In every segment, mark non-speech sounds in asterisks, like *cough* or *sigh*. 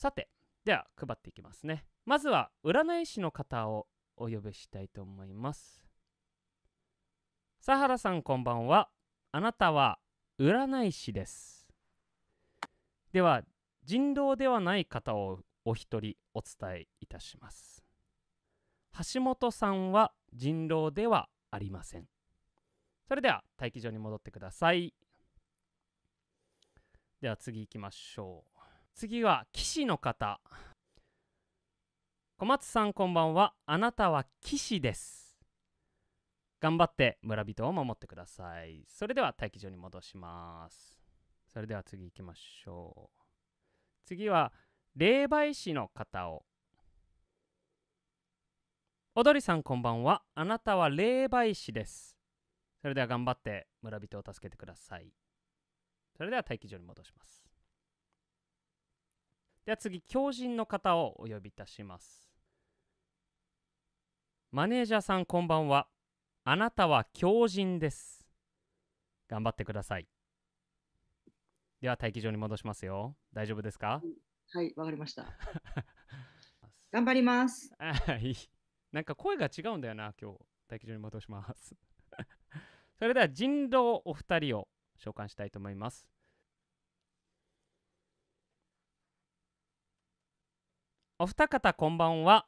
さてでは配っていきますねまずは占い師の方をお呼びしたいと思います佐原さんこんばんはあなたは占い師ですでは人狼ではない方をお一人お伝えいたします橋本さんは人狼ではありませんそれでは待機場に戻ってくださいでは次行きましょう次は騎士の方小松さんこんばんはあなたは棋士です頑張って村人を守ってくださいそれでは待機場に戻しますそれでは次行きましょう次は霊媒師の方を踊りさんこんばんはあなたは霊媒師ですそれでは頑張って村人を助けてくださいそれでは待機場に戻しますでは次、狂人の方をお呼びいたします。マネージャーさん、こんばんは。あなたは狂人です。頑張ってください。では待機場に戻しますよ。大丈夫ですかはい、わかりました。*laughs* 頑張ります。はい。なんか声が違うんだよな、今日。待機場に戻します。*laughs* それでは人狼お二人を召喚したいと思います。お二方こんばんは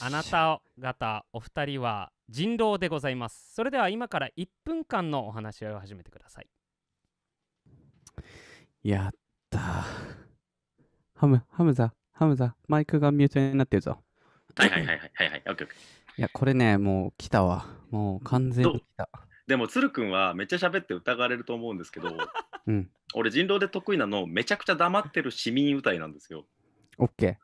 あなた方お二人は人狼でございますそれでは今から1分間のお話し合いを始めてくださいやったハムハムザハムザマイクがミュートになってるぞはいはいはいはいはいオッケーオッケーいやこれねもう来たわもう完全に来たでも鶴くんはめっちゃ喋って疑われると思うんですけど、うん、俺人狼で得意なのめちゃくちゃ黙ってる市民歌いなんですよ OK。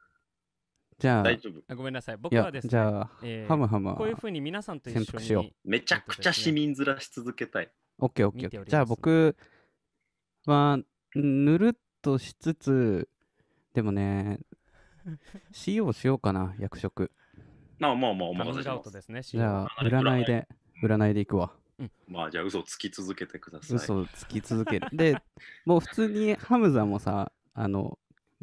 じゃあ、大丈夫。あごめんなさい。僕はですね、じゃあ、えー、ハムハムこういうふうに皆さんと一緒にしよう。めちゃくちゃ市民ずらし続けたい。OK、OK、OK。じゃあ僕は、ぬるっとしつつ、でもね、CO *laughs* しようかな、役職。まあまあまあ、お任せします。じゃあ、占いで、占いでいくわ。うん、まあじゃあ嘘つき続けてください。嘘つき続ける。で、もう普通にハムザもさ、あの、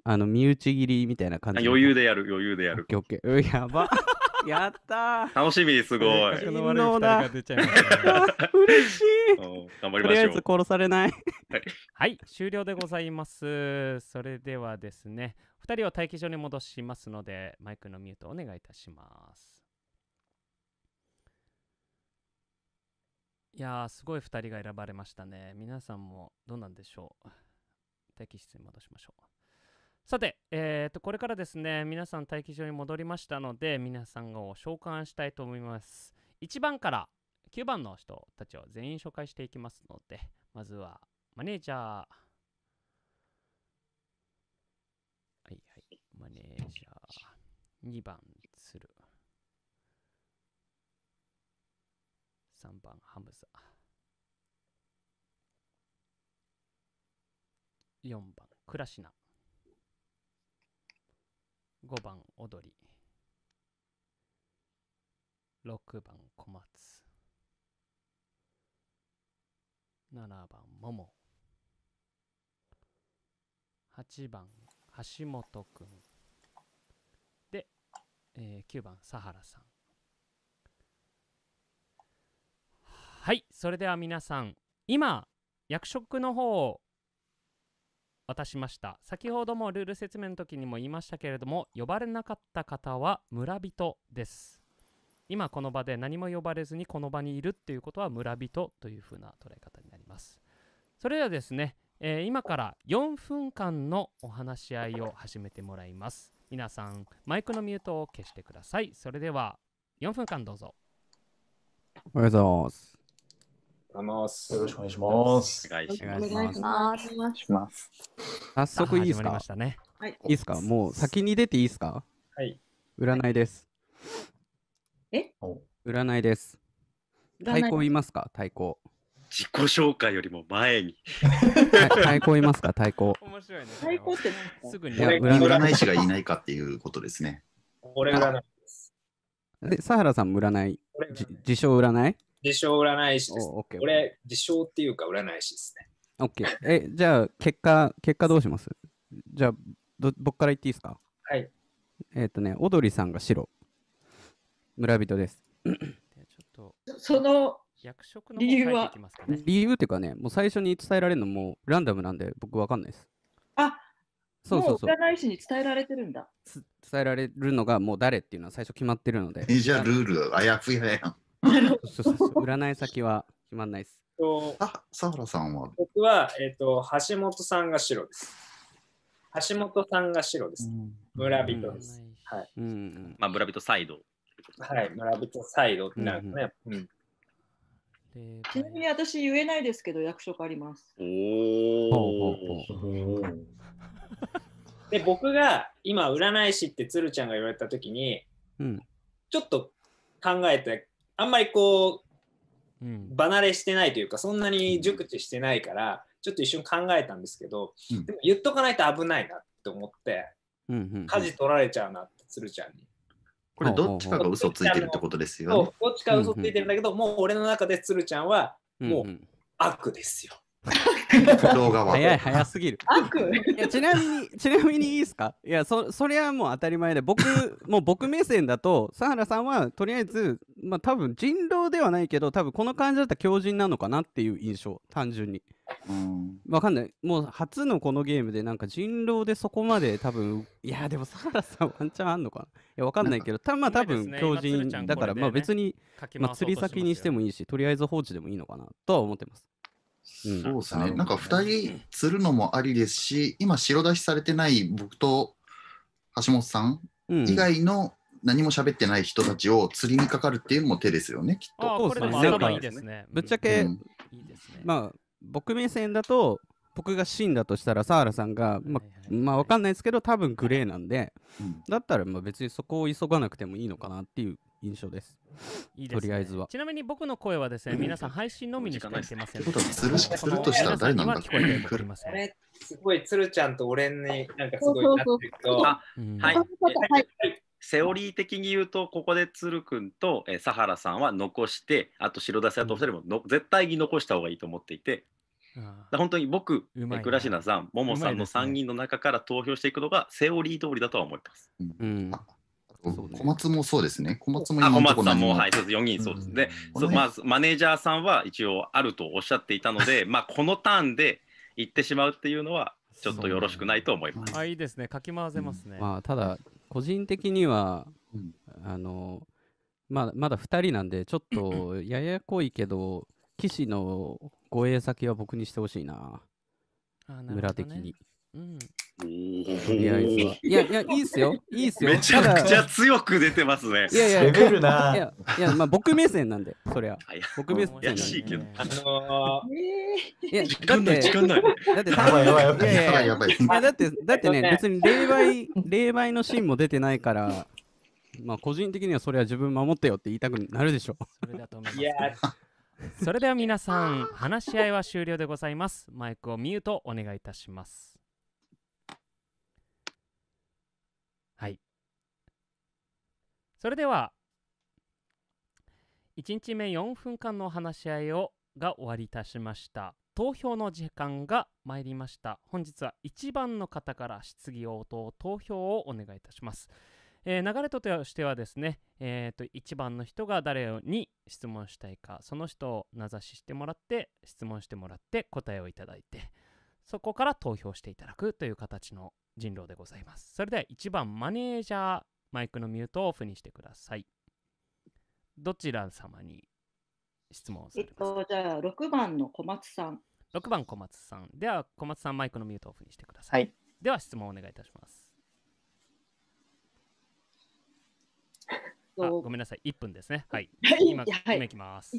あの、身内切りみたいな感じ。余裕でやる、余裕でやる。オッケーオッケー。やば。*laughs* やったー。楽しみ、すごい。人のが出ちゃいました嬉しい。*laughs* 頑張りましょう。とりあえず殺されない。はい、はい、終了でございます。それではですね、2人を待機所に戻しますので、マイクのミュートお願いいたします。いやすごい2人が選ばれましたね。皆さんもどうなんでしょう。待機室に戻しましょう。さて、えー、とこれからですね皆さん待機場に戻りましたので皆さんを召喚したいと思います1番から9番の人たちを全員紹介していきますのでまずはマネージャーはいはいマネージャー2番鶴3番ハムザ4番クラシナ5番踊り6番小松7番桃8番橋本くんで、えー、9番佐原さんはいそれでは皆さん今役職の方を渡しました先ほどもルール説明の時にも言いましたけれども呼ばれなかった方は村人です今この場で何も呼ばれずにこの場にいるっていうことは村人というふうな捉え方になりますそれではですね、えー、今から4分間のお話し合いを始めてもらいます皆さんマイクのミュートを消してくださいそれでは4分間どうぞおはようございますよろしくお願いします。お願いします。ます早速いいですか、い、いいですかもう先に出ていいですかはい。占いです。え占いです。太鼓いますか太鼓。自己紹介よりも前に。太鼓いますか太鼓。面白いね。太鼓ってすぐに。占い師がいないかっていうことですね。俺占いです。で、佐原さんも占い。自称占い自称占い師です、ね。俺、自称っていうか占い師ですね。ケーえ、じゃあ、結果、結果どうしますじゃあ僕から言っていいですかはい。えっ、ー、とね、踊りさんが白。村人です。その役職の理由は、理由っていうかね、もう最初に伝えられるのもランダムなんで僕わかんないです。あそうそうそう。占い師に伝えられてるんだ。伝えられるのがもう誰っていうのは最初決まってるので。じゃあルール、あやふややん。占い先は決まんないです。あ、サフラさんは僕は、えっ、ー、と、橋本さんが白です。橋本さんが白です。村人です。はい。まあ、村人サイド。はい、村人サイドってなるね。ちなみに私言えないですけど役職あります。おお。*laughs* で僕が今占い師って鶴ちゃんが言われた時に、うん、ちょっと考えてあんまりこう、離れしてないというかそんなに熟知してないからちょっと一瞬考えたんですけど、でも言っとかないと危ないなって思って、うんうん舵取られちゃうなって鶴ちゃんに。これどっちかが嘘ついてるってことですよね。どっちか嘘ついてるんだけど、もう俺の中で鶴ちゃんはもう悪ですよ。動画は。早い、早すぎる。いやちなみに、ちなみにいいですかいや、そ、それはもう当たり前で、僕、*laughs* もう僕目線だと、佐原さんは、とりあえず、まあ多分人狼ではないけど、多分この感じだったら強人なのかなっていう印象、単純に。わかんない。もう初のこのゲームで、なんか人狼でそこまで多分、いや、でも佐原さんワンチャンあんのかないや、わかんないけど、たまあ多分強人だから、まあ別に、まあ釣り先にしてもいいし、とりあえず放置でもいいのかなとは思ってます。そうですね。なんか2人釣るのもありですし、今、白出しされてない僕と橋本さん以外の何も喋ってない人たちを釣りにかかるっていうのも手ですよね、きっと。そうですね。いいですね。ぶっちゃけ、まあ、僕目線だと、僕が真だとしたら、サーラさんが、まあ、まあ、わかんないですけど、多分グレーなんで、だったら、まあ、別にそこを急がなくてもいいのかなっていう印象です。いいですね、とりあえずは。ちなみに僕の声はですね、皆さん配信のみにしか聞けません。つるつるとした誰なんだっけすごい、つるちゃんと俺になんかすごいなってると、はい。セオリー的に言うと、ここでつるくんと、えサハラさんは残して、あと白出せあとお二もの、絶対に残した方がいいと思っていて、本当に僕、倉科さん、ももさんの3人の中から投票していくのがセオリー通りだとは思います。うん、うん小松もそうですね。小松も今の小松さんも、はい、そうです。4人そうですね。うんまあ、マネージャーさんは一応あるとおっしゃっていたので、*laughs* まあ、このターンで行ってしまうっていうのは、ちょっとよろしくないと思います。あ、いいですね。かき回せますね。うん、まあ、ただ、個人的には、うん、あの、まあ、まだ2人なんで、ちょっとややこいけど、騎士の護衛先は僕にしてほしいな。ああなね、村的に。うん。いやいいっすよ。いいっすよ。めちゃくちゃ強く出てますね。いやいや、いや、いやまあ僕目線なんで、そりゃ。僕目線なんで。しいけど。いや、時間ない、時間ない。だって、やばいやばいやばいだって、だってね、別に霊媒、霊媒のシーンも出てないから、まあ個人的にはそれは自分守ってよって言いたくなるでしょ。それだと思います、それでは皆さん、話し合いは終了でございます。マイクをミュートお願いいたします。それでは1日目4分間の話し合いをが終わりいたしました投票の時間が参りました本日は1番の方から質疑応答投票をお願いいたします、えー、流れとしてはですね、えーと、と1番の人が誰に質問したいかその人を名指ししてもらって質問してもらって答えをいただいてそこから投票していただくという形の人狼でございますそれでは1番マネージャーマイクのミュートをオフにしてください。どちら様に質問するすか、えっと、じゃあ、6番の小松さん。6番小松さん。では、小松さん、マイクのミュートをオフにしてください。はい、では、質問をお願いいたします。あごめんなさい、1分ですね。はい。今、今いきます。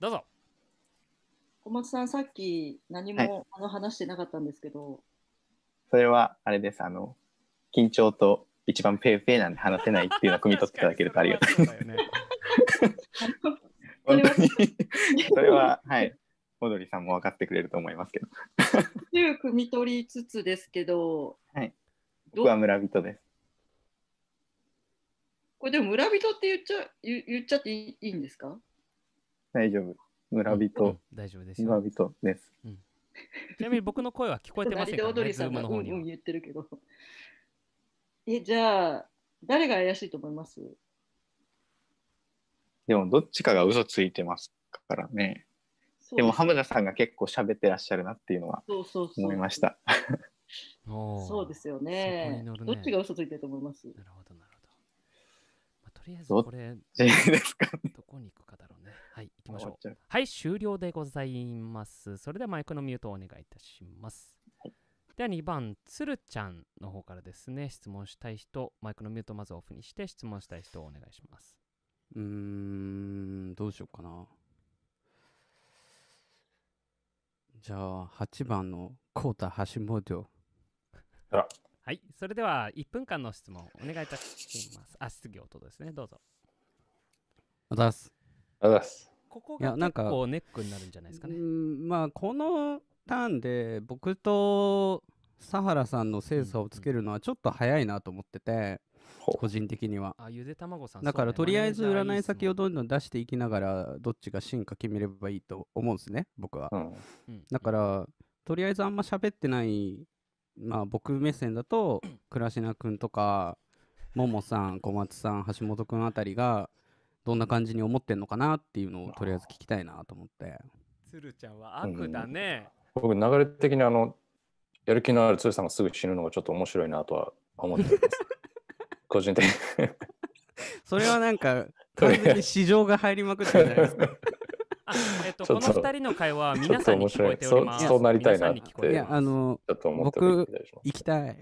どうぞ。小松さん、さっき何も、あの話してなかったんですけど、はい。それは、あれです。あの、緊張と一番ペーペーなんで話せないっていうのを汲み取っていただけるとありがたい。本当にそれははいオドリさんも分かってくれると思いますけど。汲み取りつつですけど、はい、僕は村人です。これでも村人って言っちゃ言言っちゃっていいんですか大丈夫。村人、うん、大丈夫です村人です、うん。ちなみに僕の声は聞こえてませんか、ね、さんが、うんうん言ってるけど。え、じゃあ、誰が怪しいと思いますでも、どっちかが嘘ついてますからね。でも、浜田さんが結構喋ってらっしゃるなっていうのは思いました。*laughs* そうですよね、ね、どっちが嘘ついてると思いますなるほど、なるほど。まあ、とりあえず、これ、どこに行くかだろうね。はい、行きましょう。はい、終了でございます。それではマイクのミュートをお願いいたします。では2番、つるちゃんの方からですね、質問したい人、マイクのミュートまずオフにして質問したい人をお願いします。うーん、どうしようかな。じゃあ、8番のコータ・ハシモジョ。はい、それでは1分間の質問お願いいたします。あ、質疑応答ですね、どうぞ。あざす。あざす。ここが結構ネックになるんじゃないですかね。まあ、このターンで僕とサハラさんの精査をつけるのはちょっと早いなと思ってて、個人的には。あゆで卵さんだから、とりあえず占い先をどんどん出していきながらどっちが進化決めればいいと思うんですね僕は。だからとりあえずあんま喋ってないまあ僕目線だと *clears throat* 倉科君とかももさん小松さん橋本君あたりがどんな感じに思ってんのかなっていうのをとりあえず聞きたいなと思って。鶴ちゃんは悪だね。うん僕、流れ的にあの、やる気のある剛さんがすぐ死ぬのがちょっと面白いなとは思ってます。*laughs* 個人的にそれはなんか、*laughs* 完全に市場が入りまくってるじゃないですか。え *laughs* っと、この二人の会話は皆さんに聞こえております。そうなりたいなって。いや、あの、僕、行きたい。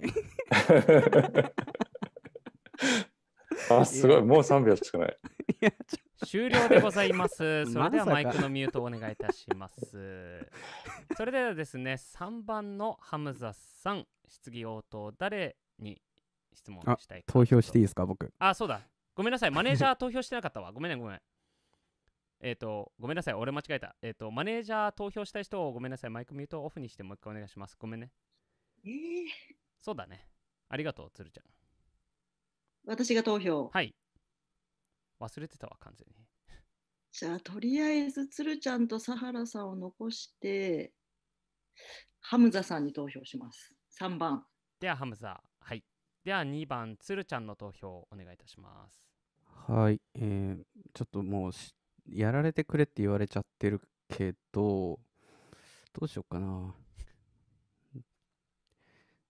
あ、すごい。もう3秒しかない。*laughs* 終了でございます。*laughs* それではマイクのミュートをお願いいたします。*laughs* それではですね、3番のハムザさん、質疑応答、誰に質問したい投票していいですか、僕。あ、そうだ。ごめんなさい。マネージャー投票してなかったわ。ごめんね、ごめん。えっ、ー、と、ごめんなさい。俺間違えた。えっ、ー、と、マネージャー投票したい人をごめんなさい。マイクミュートオフにしてもう一回お願いします。ごめんね。えー、そうだね。ありがとう、つるちゃん。私が投票。はい。忘れてたわ、完全に。じゃあ、とりあえず、鶴ちゃんとサハラさんを残して、ハムザさんに投票します。3番。では、ハムザ。はい。では、2番、鶴ちゃんの投票をお願いいたします。はい。えー、ちょっともうやられてくれって言われちゃってるけど、どうしようかな。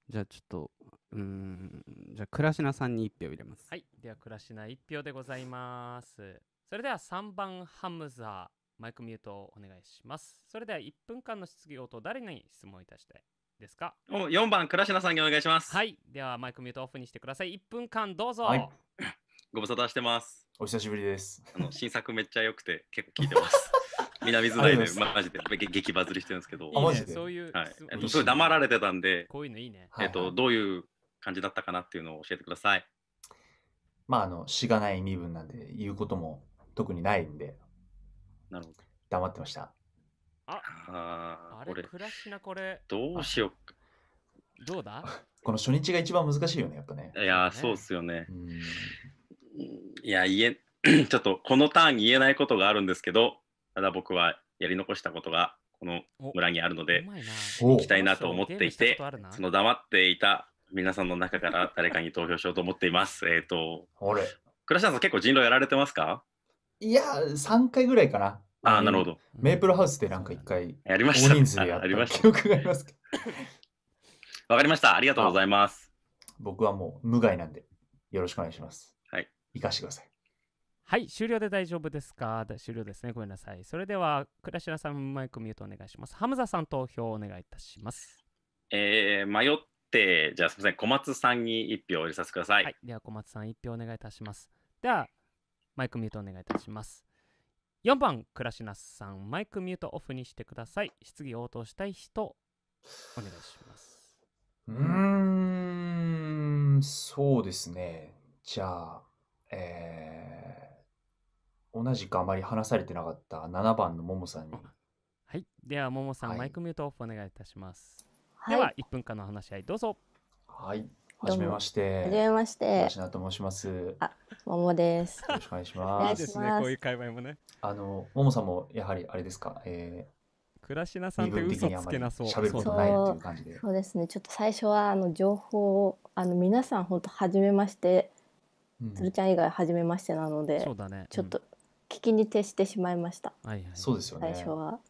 じゃあ、ちょっと、うんじゃあ倉科さんに1票入れますはいでは倉科1票でございますそれでは3番ハムザマイクミュートをお願いしますそれでは1分間の質疑応答誰に質問いたしてですかお4番倉科さんにお願いしますはいではマイクミュートオフにしてください1分間どうぞ、はい、*laughs* ご無沙汰してますお久しぶりですあの新作めっちゃ良くて結構聞いてます *laughs* 南津大でマジで激バズりしてるんですけど、いいね、そういう、はい、えっと、ごい黙られてたんで、こういうのいいね。えっと、どういう感じだったかなっていうのを教えてください。まあ、あの、しがない身分なんで、言うことも特にないんで、なるほど。黙ってました。あああれ、これ、しなこれ。どうしようか。どうだこの初日が一番難しいよね、やっぱね。いや、そうっすよね。いや、言え、*coughs* ちょっとこのターン言えないことがあるんですけど、ただ僕はやり残したことがこの村にあるので、行きたいなと思っていて、その黙っていた皆さんの中から誰かに投票しようと思っています。*laughs* えっと、俺。倉下さん、結構人狼やられてますかいや、3回ぐらいかな。ああ、なるほど。メープルハウスでなんか1回、やりました。人数でやた記憶がありますけど。*laughs* わかりました。ありがとうございます。僕はもう無害なんで、よろしくお願いします。はい。生かしてください。はい、終了で大丈夫ですか終了ですね。ごめんなさい。それでは、倉科さん、マイクミュートお願いします。ハムザさん、投票お願いいたします。えー、迷っ定、じゃあすみません、小松さんに1票入れさせてください。はい、では、小松さん1票お願いいたします。では、マイクミュートお願いいたします。4番、倉科さん、マイクミュートオフにしてください。質疑応答したい人、お願いします。うーん、そうですね。じゃあ、えー、同じくあまり話されてなかった7番のももさんに。はい、では、ももさん、はい、マイクミュートオフお願いいたします。はい、では1分間の話し合いどうぞはいはめまして。はめまして。吉と申します。あ、ももです。よろしくお願いします。いいですね、こういう会話もね。あの、桃さんもやはりあれですか、ええー、倉科さんって嘘つけなそう。喋ることないっていう感じで。そうですね、ちょっと最初はあの情報を、あの皆さん本当初めまして、うん、鶴ちゃん以外初めましてなので、そうだね。ちょっと聞きに徹してしまいました。はいはい。そうですよね。最初は。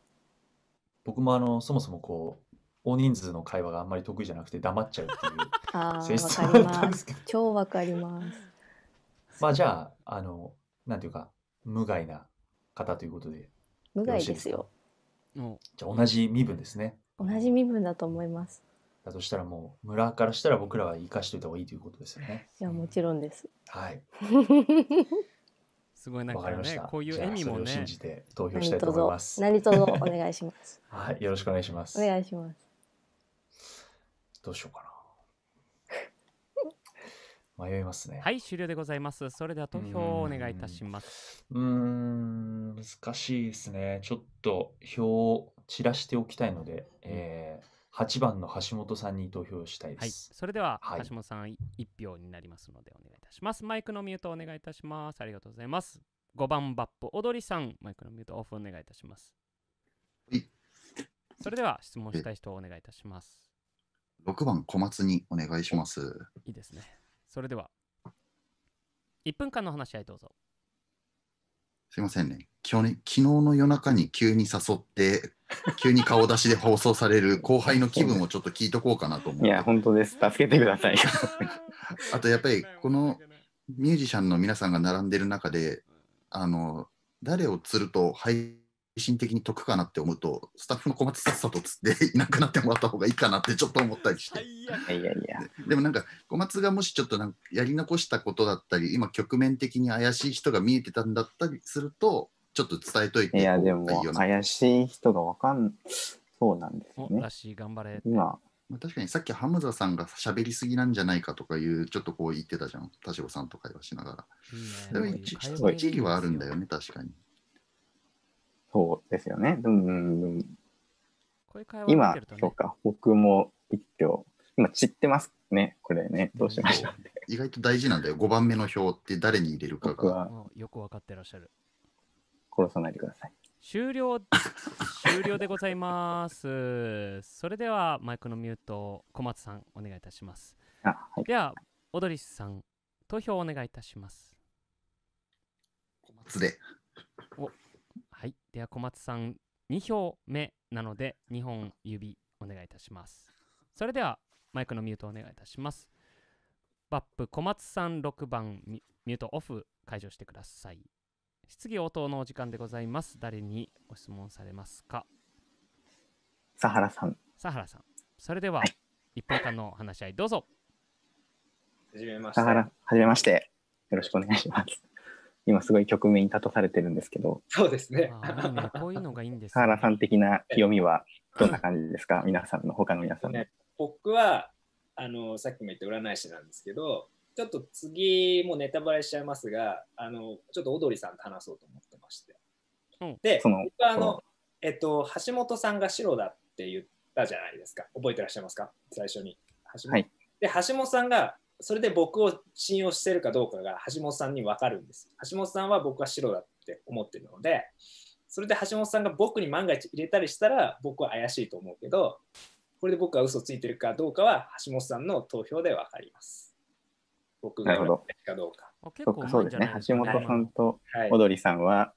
僕もあのそもそもこう大人数の会話があんまり得意じゃなくて黙っちゃうっていう *laughs* ああ、性わ質かりだったんまですけど超わかります。まあじゃあ、あの、なんていうか、無害な方ということで無害ですすかよ。じゃあ同じ身分ですね。同じ身分だと思います。だとしたらもう村からしたら僕らは生かしておいた方がいいということですよね。いや、もちろんです。はい。*laughs* すごいなんわかりました。こういうじ笑ゃあそれを信じて投票したいと思います。何卒お願いします。*laughs* はい、よろしくお願いしますお願いします。どうしようかな。*laughs* 迷いますね。はい、終了でございます。それでは投票をお願いいたします。うーん、難しいですね。ちょっと票を散らしておきたいので、えー、8番の橋本さんに投票したいではい、それでは橋本さん1票になりますのでお願いいたします。マイクのミュートお願いいたします。ありがとうございます。5番バップ踊りさん、マイクのミュートオフお願いいたしますそれでは質問したい人をお願いいたします。6番小松にお願いしますいいですねそれでは1分間の話し合いどうぞすいませんねね昨日の夜中に急に誘って *laughs* 急に顔出しで放送される後輩の気分をちょっと聞いとこうかなと思ういや本当です助けてください *laughs* あとやっぱりこのミュージシャンの皆さんが並んでる中であの誰を釣ると配神的に得かなって思うと、スタッフの小松さっさとつって *laughs* いなくなってもらった方がいいかなってちょっと思ったりして。いやいやいでもなんか、小松がもしちょっとなんかやり残したことだったり、今局面的に怪しい人が見えてたんだったりすると、ちょっと伝えといていや、でも怪しい人がわかん、そうなんですね。らしい、頑張れ。今。確かにさっきハムザさんが喋りすぎなんじゃないかとかいうちょっとこう言ってたじゃん田代さんと会話しながら。いいね、でも一理はあるんだよね確かに。そうですよね。うんうんこういう会話今そうか、僕も一票、今散ってますね、これね、どうしましたう、意外と大事なんだよ。5番目の票って誰に入れるかが。よくわかってらっしゃる。殺さないでください。終了終了でございます。それではマイクのミュート、小松さんお願いいたします。あ、はい。では、オドリスさん、投票お願いいたします。小松で。おはいでは小松さん2票目なので2本指お願いいたしますそれではマイクのミュートお願いいたしますバップ小松さん6番ミュートオフ解除してください質疑応答のお時間でございます誰にご質問されますか佐原さん佐原さんそれでは1分間の話し合いどうぞはじめましてよろしくお願いします今すごい局面に立たされてるんですけどそうですねこういうのがいいんです、ね、原さん的な読みはどんな感じですか *laughs* 皆さんの他の皆さんね、僕はあのさっきも言った占い師なんですけどちょっと次もネタバレしちゃいますがあのちょっとオドリさんと話そうと思ってまして、うん、で僕はあのえっと橋本さんが白だって言ったじゃないですか。覚えてらっしゃいますか最初に。橋本、はい、で、橋本さんがそれで僕を信用してるかどうかが橋本さんに分かるんです。橋本さんは僕は白だって思ってるので、それで橋本さんが僕に万が一入れたりしたら僕は怪しいと思うけど、これで僕は嘘ついてるかどうかは橋本さんの投票で分かります。僕が嘘つかどうか。そうですね。橋本さんと踊りさんは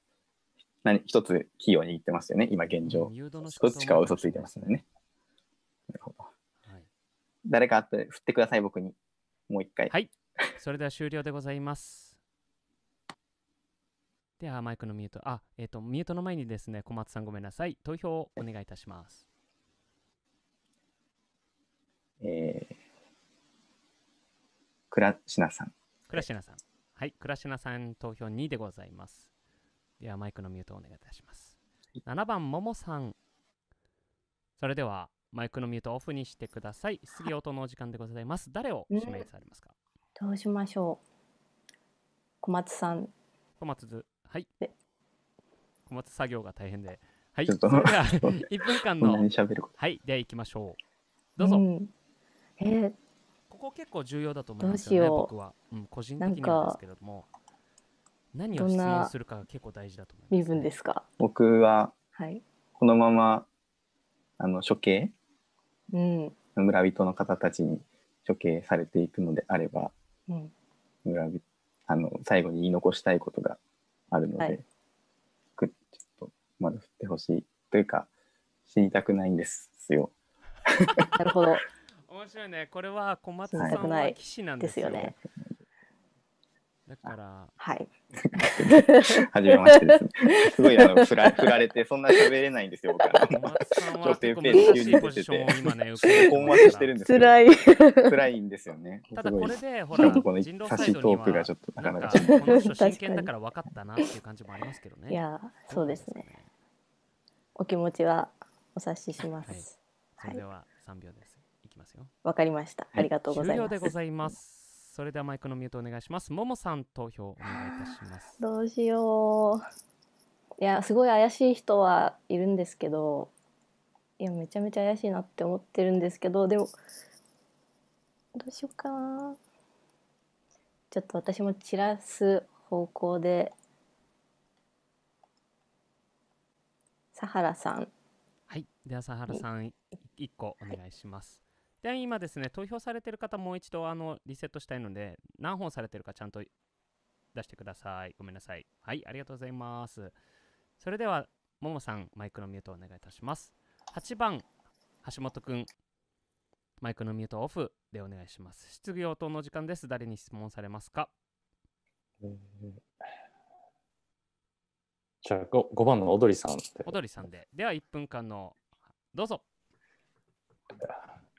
何、一つ器用を握ってますよね、今現状。どっちかは嘘ついてますよね。なるほど。誰かあって振ってください、僕に。もう一回。はい。それでは終了でございます。では、マイクのミュート。あ、えっ、ー、と、ミュートの前にですね、小松さんごめんなさい。投票をお願いいたします。えー、倉科さん。倉科さん。はい、倉科さん投票2でございます。では、マイクのミュートをお願いいたします。7番、ももさん。それでは、マイクのミュートオフにしてください。質疑応答のお時間でございます。誰を指名されますか、どうしましょう。小松さん。小松図。はい。小松作業が大変で。はい。ちょっと *laughs* 分間の。はい。では行きましょう。どうぞ。うん、えー、ここ結構重要だと思いますよね、よ僕は。うん、個人的にはですけれども。何を質問するかが結構大事だと思います、ね、身分ですか僕は、はい、このままあの処刑、うん、村人の方たちに処刑されていくのであれば、うん、村人あの最後に言い残したいことがあるので、はい、くちょっとまだ振ってほしいというか死にたくないんですよ。*laughs* なるほど。面白いね。これは小松さんは騎士なんですよね。だからはい *laughs* 初めましてです、ね、すごいあの振ら振られてそんな喋れないんですよ僕は女性ページ急に出てて困惑してるんですけど辛い辛いんですよねただこれでほらこの差しトークがちょっとなかなかこの人真剣だから分かったなっていう感じもありますけどねいやそうですねお気持ちはお察しします、はい、それでは3秒です、い、きますよわかりましたありがとうございます、終了でございますそれではマイクのミュートお願いしますももさん投票お願いいたしますどうしよういやすごい怪しい人はいるんですけどいやめちゃめちゃ怪しいなって思ってるんですけどでもどうしようかなちょっと私も散らす方向でサハラさんはいではサハラさん1個お願いしますで、今ですね、投票されてる方、もう一度あのリセットしたいので、何本されてるかちゃんと出してください。ごめんなさい。はい、ありがとうございます。それでは、ももさん、マイクのミュートをお願いいたします。8番、橋本くん、マイクのミュートオフでお願いします。質疑応答の時間です。誰に質問されますか、じゃあ 5, 5番の踊りさん。踊りさんで。では、1分間の、どうぞ。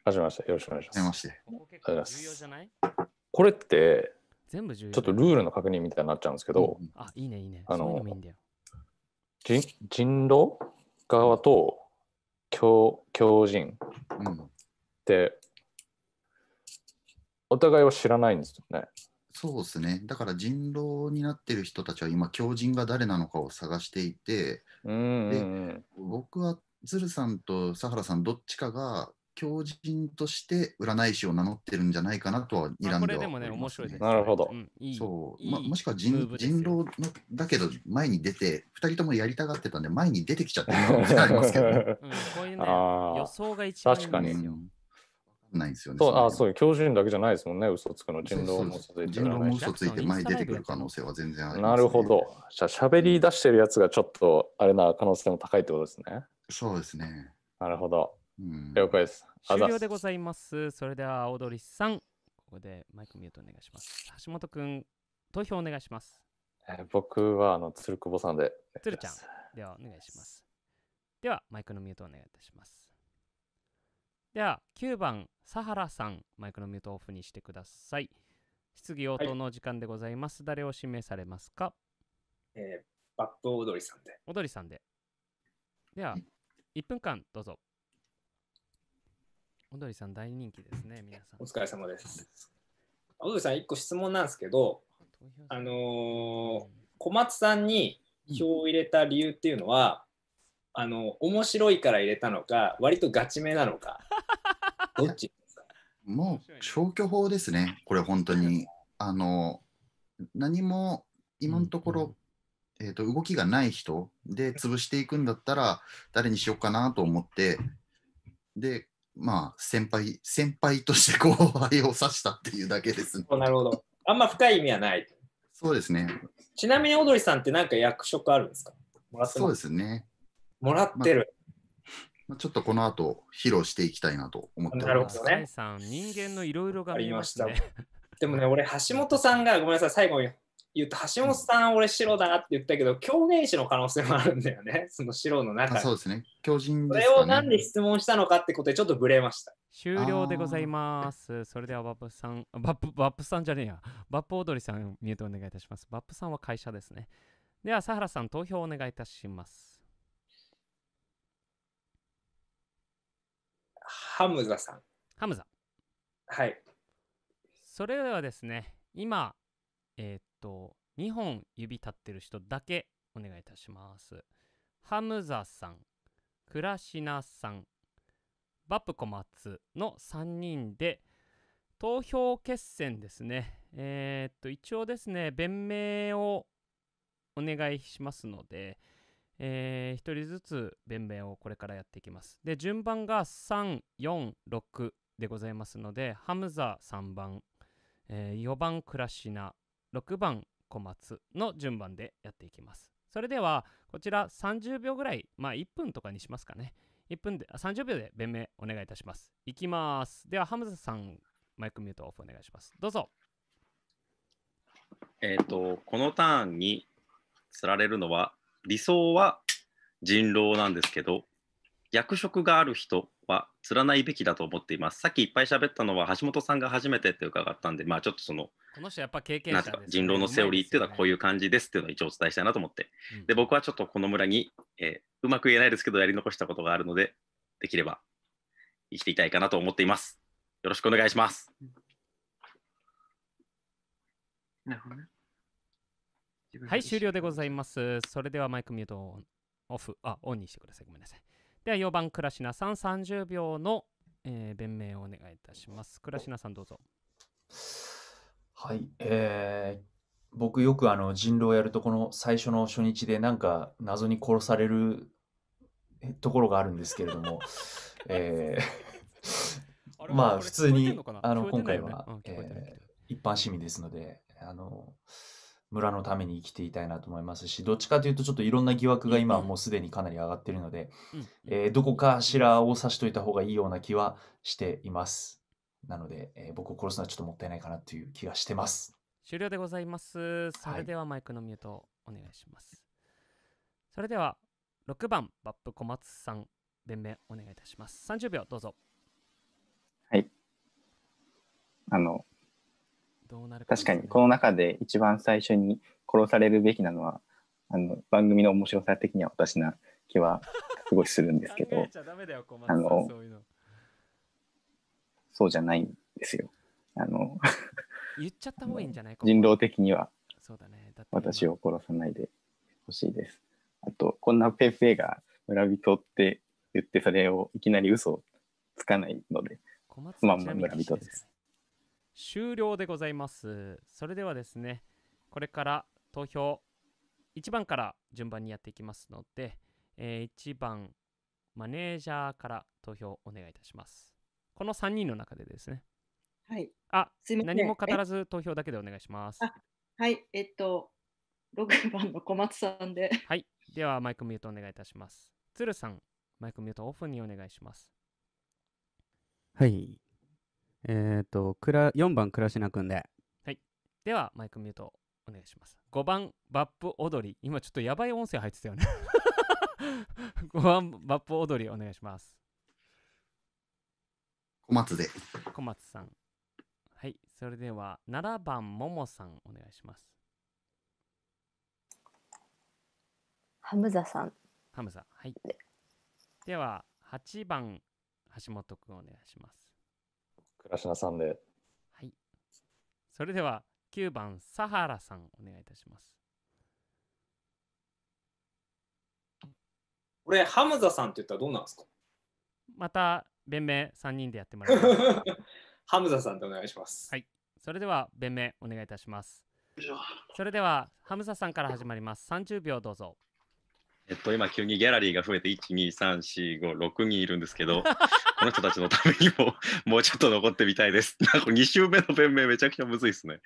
はじめまして。よろしくお願いします。はじめまして。ありがとうございます。これって、全部重要ちょっとルールの確認みたいになっちゃうんですけど、うん、あ、いいね、いいね。あの、うう人人狼側と強強人って、お互いは知らないんですよね。そうですね。だから人狼になってる人たちは今、狂人が誰なのかを探していて、うんうんうん、で僕は鶴さんと佐原さんどっちかが狂人として占い師を名乗ってるんじゃないかなとは睨んでは、ね、これでもね、面白いです、ね、なるほど。うん、いいそういい、ま、もしくは人人狼のだけど、前に出て、二人ともやりたがってたんで、前に出てきちゃってる *laughs* ありますけど、ねうん、*laughs* こういうね、予想が一番いいんですよ。確かにないんですよね。そう、あ、そう教授だけじゃないですもんね、嘘つくの、人狼も嘘ついて。人狼も嘘ついて前に出てくる可能性は全然ある、ね、なるほど。じゃしゃべり出してるやつがちょっと、あれな可能性も高いってことですね。そうですね。なるほど。了解です。終了でございます。それでは、リ鳥さん、ここでマイクミュートお願いします。橋本君、投票お願いします。えー、僕は、あの、鶴久保さんで。鶴ちゃん、ではお願いします。では、マイクのミュートお願いいたします。では、9番、サハラさん、マイクのミュートオフにしてください。質疑応答の時間でございます。はい、誰を指名されますかえー、バッド踊りさんで。踊りさんで。では、1分間どうぞ。小鳥さん大人気ですね、皆さん。お疲れ様です。小鳥さん、1個質問なんですけど、あのー、小松さんに票を入れた理由っていうのは、あの面白いから入れたのか、割とガチめなのか、*laughs* どっちですかもう消去法ですね、これ本当に。あの何も今のところ、うんうんえーと動きがない人で潰していくんだったら誰にしようかなと思ってでまあ、先輩、先輩として後輩を指したっていうだけです、ね。*laughs* なるほど。あんま深い意味はない。そうですね。ちなみに、踊りさんって何か役職あるんですかそうですね。もらってる。まあ、ちょっとこの後、披露していきたいなと思ってます。なるほどね。人間のいろいろがありました、でもね、俺、橋本さんが、ごめんなさい、最後に言うと橋本さん、俺白だなって言ったけど、狂言師の可能性もあるんだよね、*laughs* その白の中あそうですね。巨人そですれをなんで質問したのかってことでちょっとブレました。終了でございます。それではバップさん、*laughs* バップ、バップさんじゃねえや。バップ踊りさん、ミュートお願いいたします。バップさんは会社ですね。では、サハラさん、投票お願いいたします。ハムザさん。ハムザ。はい。それではですね、今、えっ、と、2本指立ってる人だけお願いいたします。ハムザさん、クラシナさん、バプコマツの3人で、投票決戦ですね。えー、っと、一応ですね、弁明をお願いしますので、えー、1人ずつ弁明をこれからやっていきます。で、順番が3、4、6でございますので、ハムザ3番、えー、4番クラシナ、6番小松の順番でやっていきます。それではこちら30秒ぐらい、まあ1分とかにしますかね。1分で、30秒で弁明お願いいたします。いきます。ではハムズさん、マイクミュートオフお願いします。どうぞ。えっ、ー、と、このターンにつられるのは、理想は人狼なんですけど、役職がある人は釣らないべきだと思っています。さっきいっぱい喋ったのは橋本さんが初めてって伺ったんで、まあちょっとそのこの人やっぱ経験、ね、な人狼のセオリーっていうのはこういう感じですっていうのを一応お伝えしたいなと思って、うん、で僕はちょっとこの村に、えー、うまく言えないですけどやり残したことがあるのでできれば生きていたいかなと思っていますよろしくお願いしますなるほどはい終了でございますそれではマイクミュートオフあオンにしてくださいごめんなさいでは4番倉科さん30秒の、えー、弁明をお願いいたします倉科さんどうぞはい、えー、僕よくあの人狼やるとこの最初の初日でなんか謎に殺されるところがあるんですけれども、*laughs* えーあまあ普通にあの今回は、えー、一般市民ですのであの村のために生きていたいなと思いますしどっちかというとちょっといろんな疑惑が今もうすでにかなり上がっているので、えーどこかしらを指しといた方がいいような気はしています。なので、えー、僕を殺すのはちょっともったいないかなという気がしてます。終了でございます。それではマイクのミュートお願いします。はい、それでは6番バップ小松さん、弁明お願いいたします。30秒どうぞ。はい。あの、どうなるか、ね、確かにこの中で一番最初に殺されるべきなのは、あの番組の面白さ的には私な気はすごいするんですけど、あのそうじゃないんですよ。あの言っちゃった方がいいんじゃないか *laughs* 人狼的には私を殺さないでほしいです。あと、こんなペーペが村人って言ってそれをいきなり嘘をつかないので、まんま村人です。終了でございます。それではですね、これから投票1番から順番にやっていきますので、えー、1番マネージャーから投票お願いいたします。この3人の中でですね。はい。あ、すみません。何も語らず投票だけでお願いします。はい、えっと、6番の小松さんで。はい、ではマイクミュートお願いいたします。鶴さん、マイクミュートオフにお願いします。はい。えっ、と、4番、倉科君で。はい。では、マイクミュートお願いします。5番、バップ踊り。今ちょっとやばい音声入ってたよね5 *laughs* 番、バップ踊りお願いします。小松で。小松さん。はい、それでは7番ももさんお願いします。ハムザさん。ハムザ、はい。では8番橋本くんお願いします。倉科さんで。はい。それでは9番サハラさんお願いいたします。これハムザさんって言ったらどうなんですかまた弁明3人でやってもらいます。*laughs* ハムザさんでお願いします。はい。それでは弁明お願いいたします。それではハムザさんから始まります。30秒どうぞ。えっと、今急にギャラリーが増えて12345人いるんですけど *laughs* この人たちのためにも *laughs* もうちょっと残ってみたいです。なんか2週目の弁明めちゃくちゃむずいですね。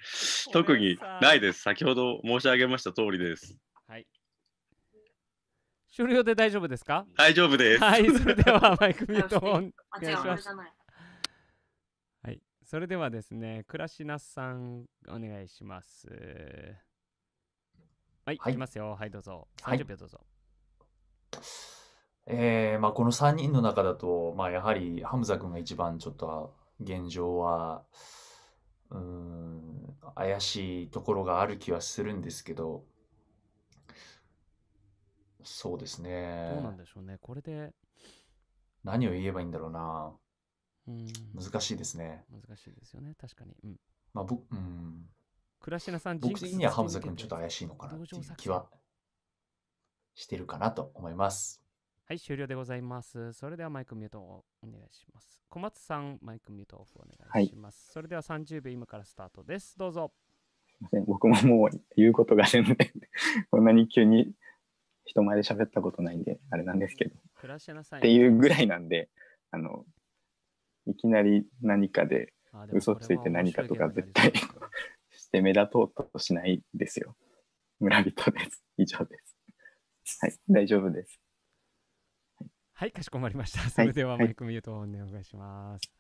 特にないです。先ほど申し上げました通りです。はい、終了で大丈夫ですか大丈夫です。はい、それではマイクミュートいはい、それではですね、倉科さん、お願いします。はい、はい、いきますよ。はい、どうぞ。30秒どうぞ。はいえーまあ、この3人の中だと、まあ、やはりハムザ君が一番ちょっと現状はうん怪しいところがある気はするんですけど、そうですどうなんね。でしょうね。これで、何を言えばいいんだろうな。うん、難しいですね。難しいですよね。確かに。うん。まあ、僕、うん。倉科さん、僕的にはハムザ君ちょっと怪しいのかなっていう気はしてるかなと思います。はい、終了でございます。それではマイクミュートをお願いします。小松さん、マイクミュートオフお願いします。それでは30秒今からスタートです。どうぞ。すみません僕ももう言うことがので、こんなに急に人前で喋ったことないんで、あれなんですけど。っていうぐらいなんで、あの、いきなり何かで嘘ついて何かとか絶対して目立とうとしないですよ。村人です。以上です。はい、大丈夫です。はい、かしこまりました。それでは、マイクミュート本お願いします。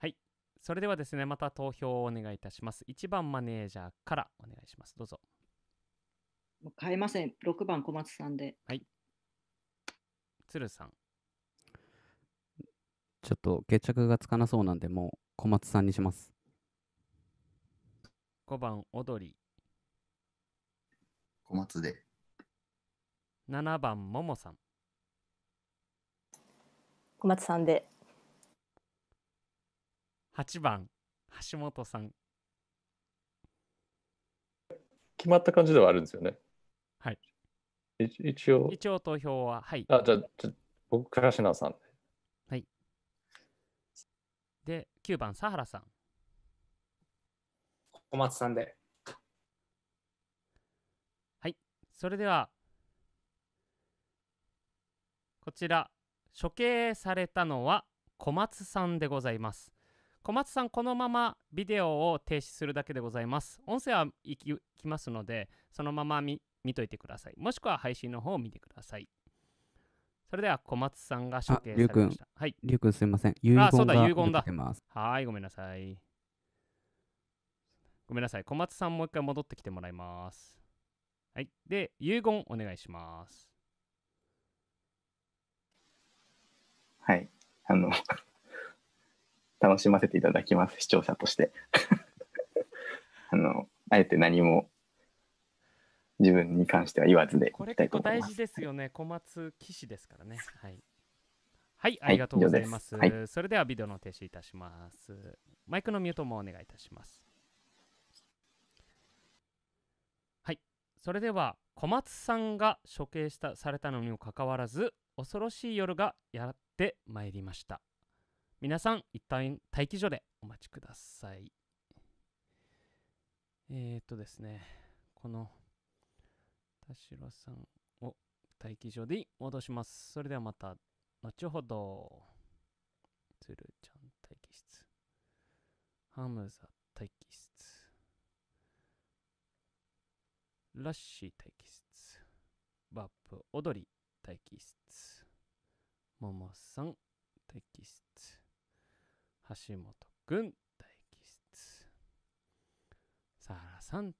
はい、はい、それではですね、また投票をお願いいたします。1番マネージャーからお願いします。どうぞ。もう変えません。6番小松さんで。はい。鶴さん。ちょっと決着がつかなそうなんで、もう小松さんにします。5番、踊り。小松で。7番、ももさん。小松さんで。8番、橋本さん。決まった感じではあるんですよね。一応。一応投票は、はい。あ、じゃあ、じゃ僕からしなさん。はい。で、9番、佐原さん。小松さんで。はい。それでは、こちら、処刑されたのは小松さんでございます。小松さん、このままビデオを停止するだけでございます。音声は行きますので、そのまま見見といてください。もしくは配信の方を見てください。それでは小松さんが処刑されました。はい。りゅうくんすいません。遺言があ、そうだ、遺言だ。はい、ごめんなさい。ごめんなさい。小松さんもう一回戻ってきてもらいます。はい。で、遺言お願いします。はい。あの *laughs* 楽しませていただきます、視聴者として *laughs* あの、あえて何も自分に関しては言わずでこれ結構大事ですよね。小松騎士ですからね。はい。はい、ありがとうございます。はい、それではビデオの停止いたします。マイクのミュートもお願いいたします。はい、それでは小松さんが処刑したされたのにもかかわらず、恐ろしい夜がやってまいりました。皆さん、一旦待機所でお待ちください。えー、っとですね、この。田代さんを待機場に戻します。それではまた後ほど。つるちゃん待機室。ハムザ待機室。ラッシー待機室。バップ踊り待機室。ももさん待機室。橋本くん待機室。サラさん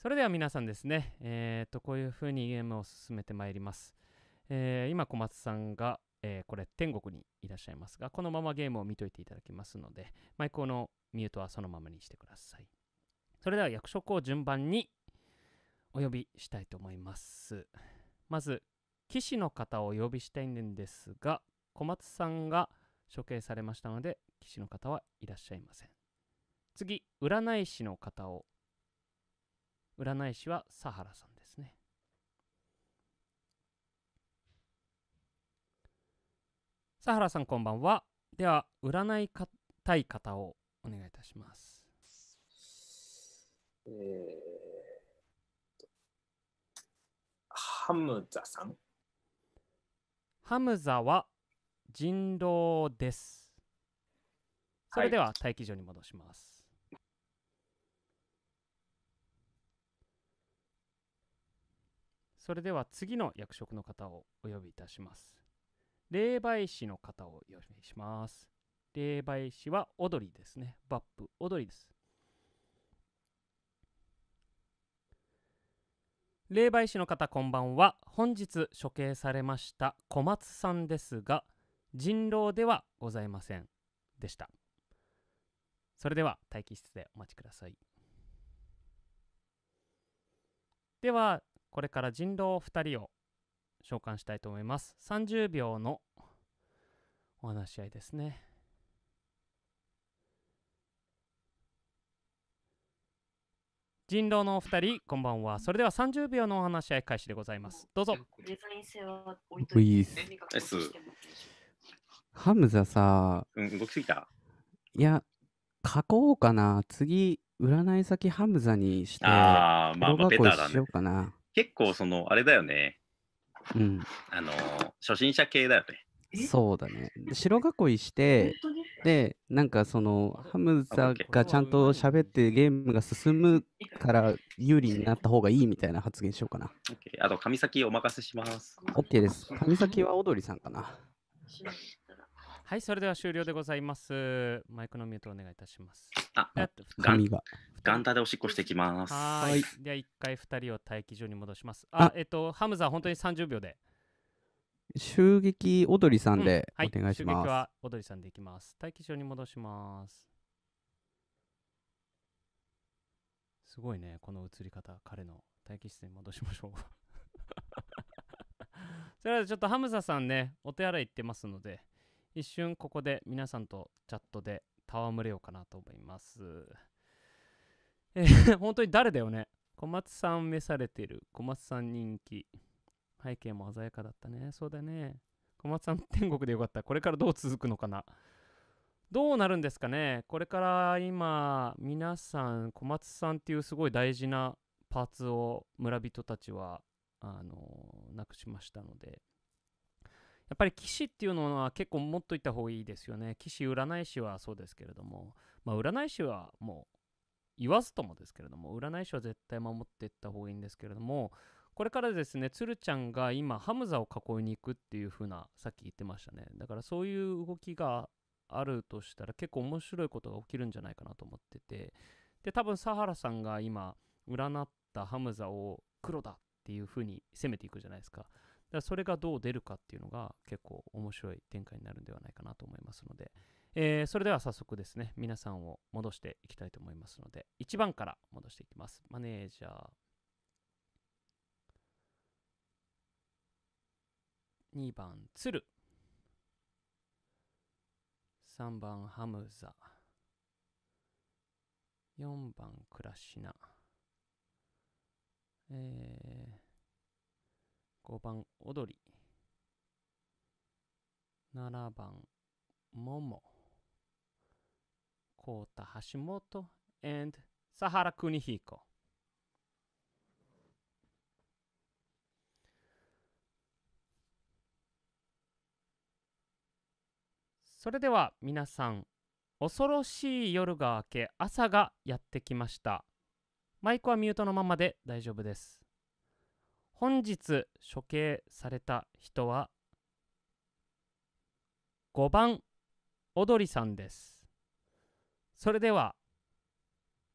それでは皆さんですね、えっ、ー、と、こういう風にゲームを進めてまいります。えー、今、小松さんが、えー、これ、天国にいらっしゃいますが、このままゲームを見といていただきますので、マイクのミュートはそのままにしてください。それでは役職を順番にお呼びしたいと思います。まず、騎士の方をお呼びしたいんですが、小松さんが処刑されましたので、騎士の方はいらっしゃいません。次、占い師の方を占い師はサハラさんですね。サハラさんこんばんは。では、占いかたい方をお願いいたします。えー、ハムザさんハムザは人狼です。それでは待機場に戻します。はいそれでは次の役職の方をお呼びいたします。霊媒師の方をお呼びします。霊媒師は踊りですね。バップ踊りです。霊媒師の方こんばんは本日処刑されました小松さんですが人狼ではございませんでしたそれでは待機室でお待ちくださいではこれから人狼2人を召喚したいと思います。30秒のお話し合いですね。人狼のお二人、こんばんは。それでは30秒のお話し合い開始でございます。どうぞ。デザイン性は置いといて。ハムザさ、うん、動きすぎたいや、書こうかな。次、占い先ハムザにして、あまあ、まあ、ベタだね。しようかな。結構そのあれだよねうんあの初心者系だよねそうだね白囲いしてでなんかそのハムザがちゃんと喋ってゲームが進むから有利になった方がいいみたいな発言しようかなあと神崎お任せします OK です神崎は踊りさんかなはいそれでは終了でございますマイクのミュートお願いいたしますあっ神がガン旦でおしっこしてきます。はい。では一回二人を待機場に戻します。あ、えっとハムザ本当に三十秒で。襲撃踊りさんで、うん、お願いします。はい、襲撃は踊りさんでいきます。待機場に戻します。すごいね、この映り方、彼の待機室に戻しましょう。*laughs* それではちょっとハムザさんね、お手洗い行ってますので、一瞬ここで皆さんとチャットで戯れようかなと思います。えー、*laughs* 本当に誰だよね。小松さん召されてる。小松さん人気。背景も鮮やかだったね。そうだね。小松さん天国でよかった。これからどう続くのかな。どうなるんですかね。これから今、皆さん、小松さんっていうすごい大事なパーツを村人たちは、あのー、なくしましたので。やっぱり騎士っていうのは結構持っといた方がいいですよね。騎士、占い師はそうですけれども、まあ、占い師はもう言わずともですけれども占い師は絶対守っていった方がいいんですけれどもこれからですね、鶴ちゃんが今、ハムザを囲いに行くっていう風な、さっき言ってましたね。だからそういう動きがあるとしたら結構面白いことが起きるんじゃないかなと思ってて、で、多分サハラさんが今、占ったハムザを黒だっていう風に攻めていくじゃないですか。だからそれがどう出るかっていうのが結構面白い展開になるんではないかなと思いますので、えー、それでは早速ですね、皆さんを戻していきたいと思いますので、1番から戻していきます。マネージャー。2番、鶴。3番、ハムザ。4番、クラシナ。えー、5番、踊り。7番、もも。k o 橋本 a n d それでは皆さん恐ろしい夜が明け朝がやってきましたマイクはミュートのままで大丈夫です本日処刑された人は5番踊りさんですそれでは、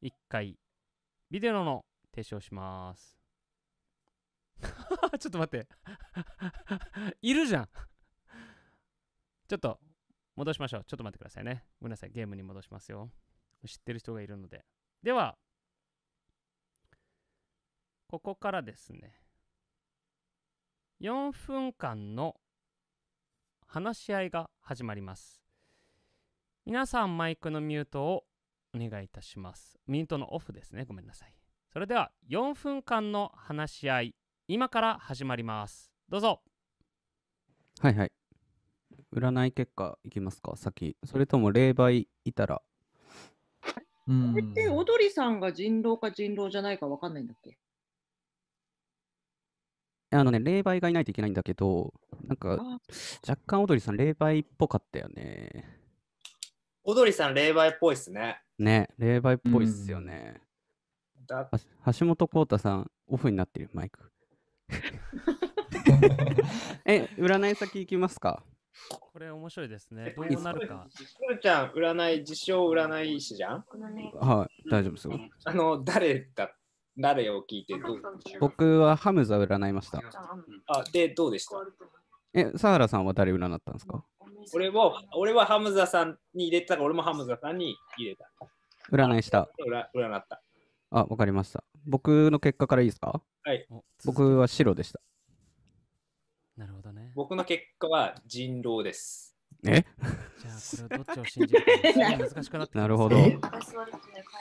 一回、ビデオの停止をします。*laughs* ちょっと待って *laughs* いるじゃんちょっと、戻しましょう。ちょっと待ってくださいね。ごめんなさい。ゲームに戻しますよ。知ってる人がいるので。では、ここからですね、4分間の話し合いが始まります。皆さんマイクのミュートをお願いいたします。ミュートのオフですね。ごめんなさい。それでは4分間の話し合い、今から始まります。どうぞ。はいはい。占い結果いきますか、先。それとも霊媒いたら。これってオドリさんが人狼か人狼じゃないかわかんないんだっけあのね、霊媒がいないといけないんだけど、なんか若干オードリーさん霊媒っぽかったよね。オドリーさん、霊媒っぽいっすね。ね、霊媒っぽいっすよね。だ橋本幸太さん、オフになってる、マイク。*laughs* え、占い先行きますかこれ面白いですね。どうなるか。ひろちゃん、占い、自称占い師じゃんはい、大丈夫ですよ。あの、誰だ誰を聞いてどう僕はハムザ占いました。あ、で、どうでしたえ、サハラさんは誰占ったんですか俺も、俺はハムザさんに入れたから、俺もハムザさんに入れた。占いした。占占った。あ、わかりました。僕の結果からいいですかはい。僕は白でした。なるほどね。僕の結果は人狼です。えじゃあ、これどっちを信じるか *laughs* 難しくなってなるほど。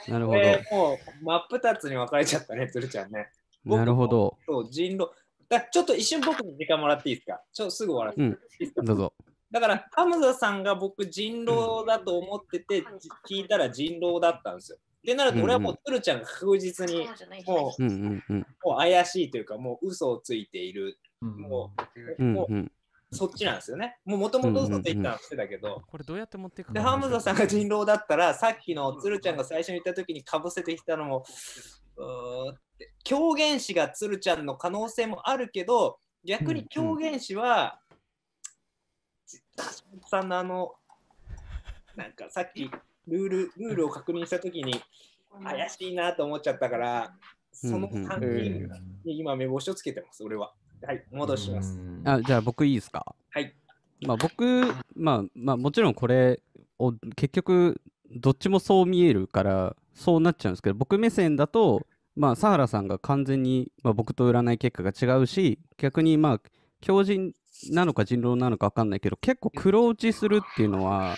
なるほど。えもう真っ二つに分かれちゃったね、鶴ちゃんね。なるほど。そう、人狼。だちょっと一瞬僕に時間もらっていいですかちょすぐ終わらせて、うん、どうぞ。だからハムザさんが僕人狼だと思ってて、聞いたら人狼だったんですよ。でなると俺はもう鶴ちゃんが確実にもう,、もう怪しいというかもう嘘をついている、もう,、もうそっちなんですよね。もともと嘘ついたのしてたけど、これどうやって持っていくでハムザさんが人狼だったらさっきの鶴ちゃんが最初に言った時にかぶせてきたのも狂言師が鶴ちゃんの可能性もあるけど逆に狂言師は、さんのあの、なんかさっきルール、ルールを確認したときに、怪しいなと思っちゃったから、その関係に今、目星をつけてます、俺は。はい、戻します。あじゃあ、僕いいですか。はい。まあ、僕、まあ、まあ、もちろんこれを結局、どっちもそう見えるから、そうなっちゃうんですけど、僕目線だと、まあ、サハラさんが完全に、まあ、僕と占い結果が違うし、逆に、まあ、狂人なのか人狼なのか分かんないけど結構黒落ちするっていうのは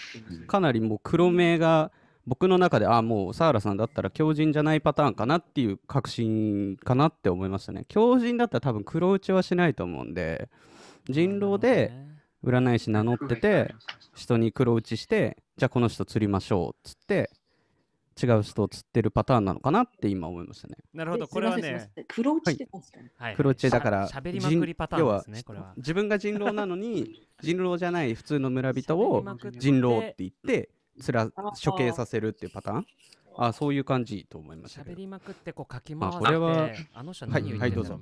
かなりもう黒目が僕の中でああもうサーラさんだったら強人じゃないパターンかなっていう確信かなって思いましたね強人だったら多分黒打ちはしないと思うんで人狼で占い師名乗ってて人に黒打ちしてじゃあこの人釣りましょうっつって違う人を釣ってるパターンなのかなって今思いましたね。なるほど、これはね。黒落ちてますかね。黒落ちだから、喋りまくりパターンですね、これは。自分が人狼なのに、*laughs* 人狼じゃない普通の村人を人狼って言って、つら処刑させるっていうパターンあそういう感じと思いました。喋りまくってこう書き回して、あこれはあの人何言ってんね、はい、どうぞ。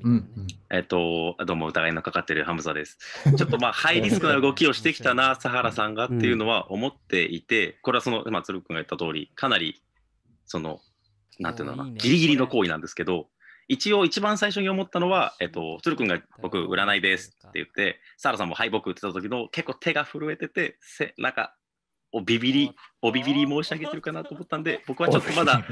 えっとどうも疑いのかかってるハムザです。*laughs* ちょっとまあハイリスクな動きをしてきたな *laughs* サハラさんがっていうのは思っていて、これはその松あ鶴くんが言った通りかなりその、なんていうのかな、いいねギリギリの行為なんですけど、一応一番最初に思ったのは、えっと、鶴くんが僕、占いですって言って、サラさんもはい、僕って言った時の結構手が震えてて、背中、おビビり、おびびり申し上げてるかなと思ったんで、僕はちょっとまだ、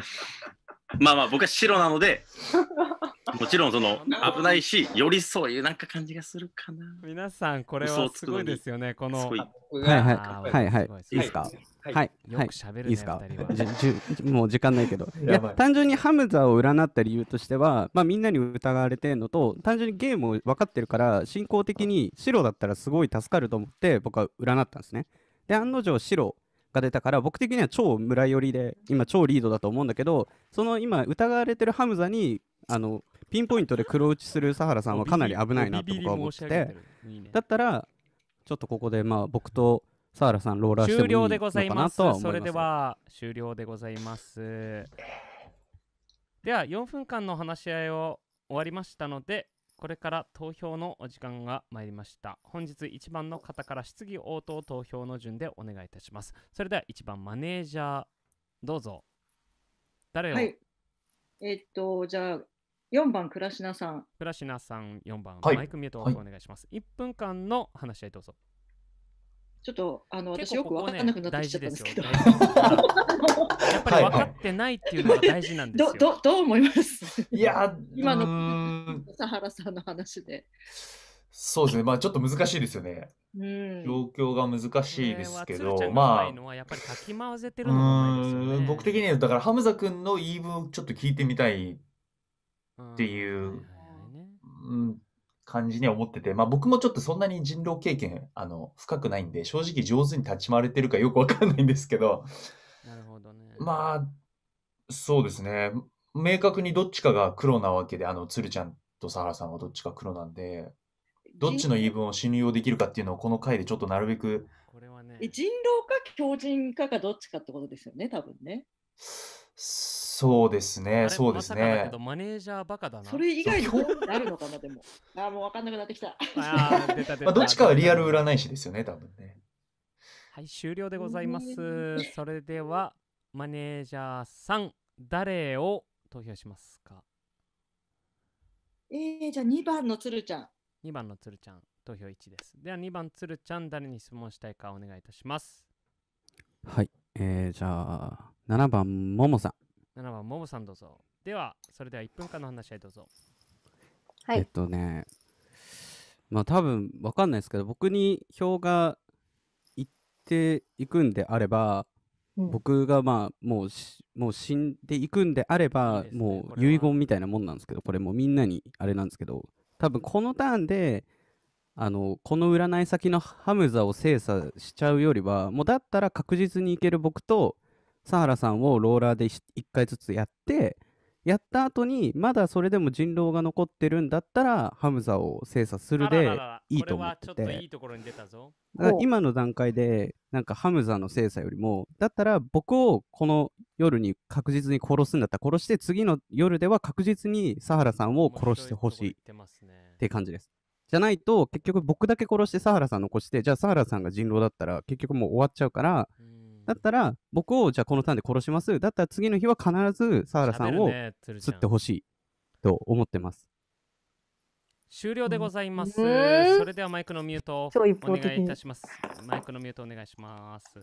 まあまあ僕は白なので *laughs* もちろんその危ないしよりそういうなんか感じがするかな皆さんこれはすごいですよねこのはいはいはいはいいいですかはいはいよく喋る、ね、いいですかじじもう時間ないけど *laughs* いや単純にハムザを占った理由としてはまあみんなに疑われてんのと単純にゲームを分かってるから進行的に白だったらすごい助かると思って僕は占ったんですねで案の定白が出たから僕的には超村寄りで今超リードだと思うんだけどその今疑われてるハムザにあのピンポイントで黒打ちするサハラさんはかなり危ないなと僕は思っててだったらちょっとここでまあ僕とサハラさんローラーしてもいいのかなとは思いますそれでは終了でございますでは4分間の話し合いを終わりましたのでこれから投票のお時間が参りました。本日1番の方から質疑応答投票の順でお願いいたします。それでは1番マネージャー、どうぞ。誰を、はい、えー、っと、じゃあ、4番、倉科さん。倉科さん、4番、はい、マイクミュートお願いします。はい、1分間の話し合いどうぞ。ちょっとあの、ね、私よく分からなくなってきちゃったんですけど。やっぱり分かってないっていうのが大事なんですよ。はいはい、どどどう思いますいや、今の佐原さんの話で。そうですね、まあちょっと難しいですよね。うん、状況が難しいですけど、まあ、僕的には、だからハムザ君の言い分をちょっと聞いてみたいっていう感じには思ってて、まあ僕もちょっとそんなに人狼経験あの深くないんで、正直上手に立ち回れてるかよくわかんないんですけど、なるほどね、まあ、そうですね、明確にどっちかが黒なわけで、あの、鶴ちゃんとサハさんはどっちか黒なんで、どっちの言い分を信用できるかっていうのをこの回でちょっとなるべく。これはね、人狼か狂人かかどっちかってことですよね、多分ね。そうですね、そうですね。マネージャーバカだな。それ以外になるのかな、でも。あもう分かんなくなってきた。あ *laughs* 出た出たまあどっちかはリアル占い師ですよね、多分ね。はい、終了でございます。それでは、マネージャーさん、誰を投票しますかえー、じゃあ2番のつるちゃん。2番のつるちゃん、投票1です。では2番つるちゃん、誰に質問したいかお願いいたします。はい、えー、じゃあ7番ももさん。7番ももさんどうぞ。では、それでは1分間の話し合いどうぞ。はい。えっとね、まあ多分わかんないですけど、僕に票がいっていくんであれば、僕がまあもうもう死んでいくんであれば、もう遺言みたいなもんなんですけどこれもみんなにあれなんですけど多分このターンであのこの占い先のハムザを精査しちゃうよりはもうだったら確実にいける僕とサハラさんをローラーで1回ずつやってやった後にまだそれでも人狼が残ってるんだったらハムザを精査するでいいと思ってて今の段階でなんかハムザの精査よりも、だったら僕をこの夜に確実に殺すんだったら殺して、次の夜では確実にサハラさんを殺してほしいって感じです。じゃないと、結局僕だけ殺してサハラさん残して、じゃあサハラさんが人狼だったら結局もう終わっちゃうから、だったら僕をじゃあこのターンで殺します。だったら次の日は必ずサハラさんを釣ってほしいと思ってます。終了でございます。それではマイクのミュートをお願いいたします。マイクのミュートお願いします。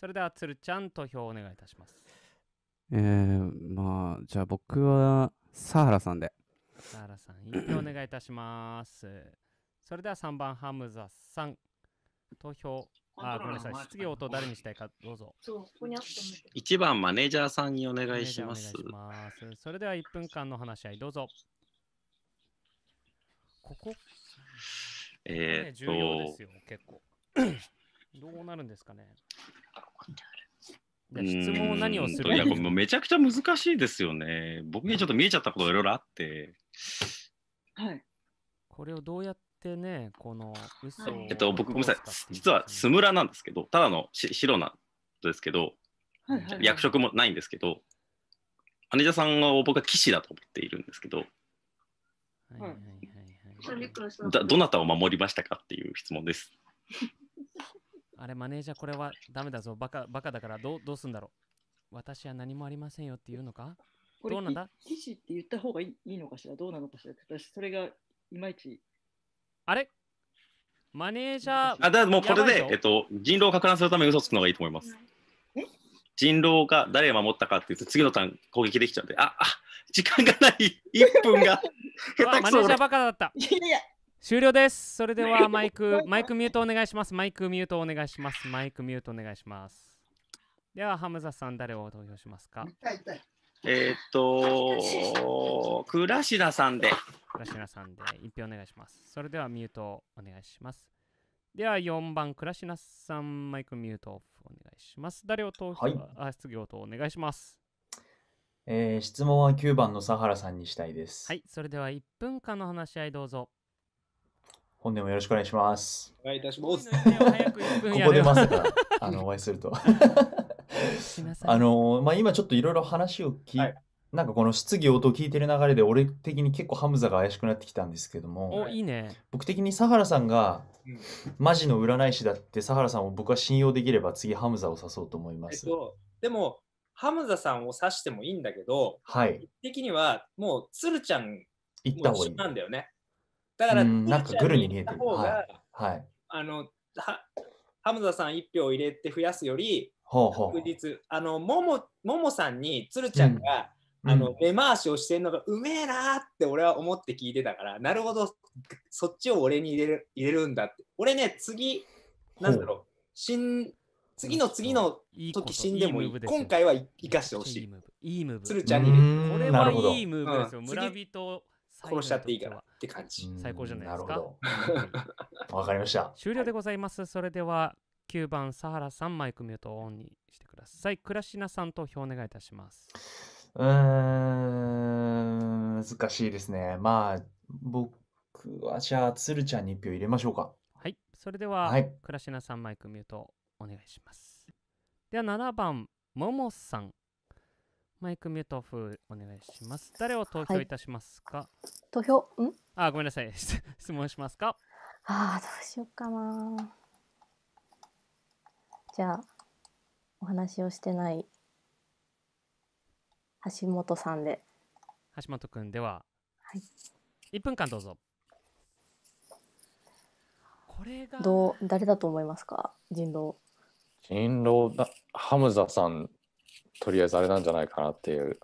それでは、つるちゃん、投票お願いいたします。えー、まあ、じゃあ僕は、サハラさんで。サハラさん、一票お願いいたします。それでは3番、ハムザさん、投票あ、ごめんなさい。質疑応答誰にしたいか、どうぞ。1番、マネージャーさんにお願いします。それでは1分間の話し合い、どうぞ。ここ、えー、重要ですよ、結構。*clears throat* どうなるんですかね。質問何をするいやめちゃくちゃ難しいですよね。僕にちょっと見えちゃったこといろいろあって。はい。これをどうやってね、この嘘を。えっと、僕、ごめんなさい。実はスムラなんですけど、ただのし白なんですけど、はいはいはい、役職もないんですけど、姉者さんを僕は騎士だと思っているんですけど、はい、だどなたを守りましたかっていう質問です。*laughs* あれ、マネージャー、これはダメだぞ、バカバカだからどうどうすんだろう。私は何もありませんよって言うのかどうなんだ騎士って言った方がいいのかしらどうなのかしら私、それがいまいち。あれマネージャー。あだもうこれで、えっと、人狼をか乱するために嘘つくのがいいと思います。え人狼が誰を守ったかっていうと次のターン攻撃できちゃうんでああ時間がない1 *laughs* 分が *laughs* 下手くそマネージャーバカだったいやいや終了ですそれではマイクマイクミュートお願いしますマイクミュートお願いしますマイクミュートお願いしますではハムザさん誰を投票しますかえー、っと倉科さんで倉科さんで1票お願いしますそれではミュートお願いしますでは4番、倉科さん、マイクミュートオフお願いします。誰を投票、はい、あ質疑応答お願いします。えー、質問は9番のハラさんにしたいです。はい、それでは1分間の話し合いどうぞ。本年もよろしくお願いします。お願いいたします。ここでまさか、あの、*laughs* お会いすると。*laughs* あの、まあ、今ちょっといろいろ話を聞いなんかこの質疑応答聞いてる流れで俺的に結構ハムザが怪しくなってきたんですけどもお、いいね。僕的にサハラさんがマジの占い師だってサハラさんを僕は信用できれば次ハムザを指そうと思いまえっす。と、でも、ハムザさんを指してもいいんだけど、はい、的にはもう鶴ちゃん行ったも方がい一緒い。なんだよね。だから、なんかグルに見えてるはい。あのはハムザさん1票入れて増やすより、ほうほう確。実、あの、ももももさんに鶴ちゃんがあの、うん、目回しをしてるのがうめえなって俺は思って聞いてたから、なるほど、そっちを俺に入れる入れるんだって。俺ね、次、なんだろう、死ん次の次の時死んでもいい。いい今回は生かしてほしい。いいムーブ。鶴ちゃんに。これはいいムーブですよ。うん、村人殺しちゃっていいからって感じ。最高じゃないですか。わかりました。終了でございます。それでは9番、サハラさん、マイクミュートオンにしてください。倉科さん、投票お願いいたします。うーん、難しいですね。まあ、僕はじゃあ、つるちゃんに1票入れましょうか。はい。それでは、はい。倉科さんマイクミュートお願いします。では、7番、ももさん。マイクミュートオフお願いします。誰を投票いたしますか、はい、投票、んあ、ごめんなさい。*laughs* 質問しますかああ、どうしようかな。じゃあ、お話をしてない橋本さんで橋本くんでは、はい、1分間どうぞこれがどう誰だと思いますか人狼人狼だハムザさんとりあえずあれなんじゃないかなっていう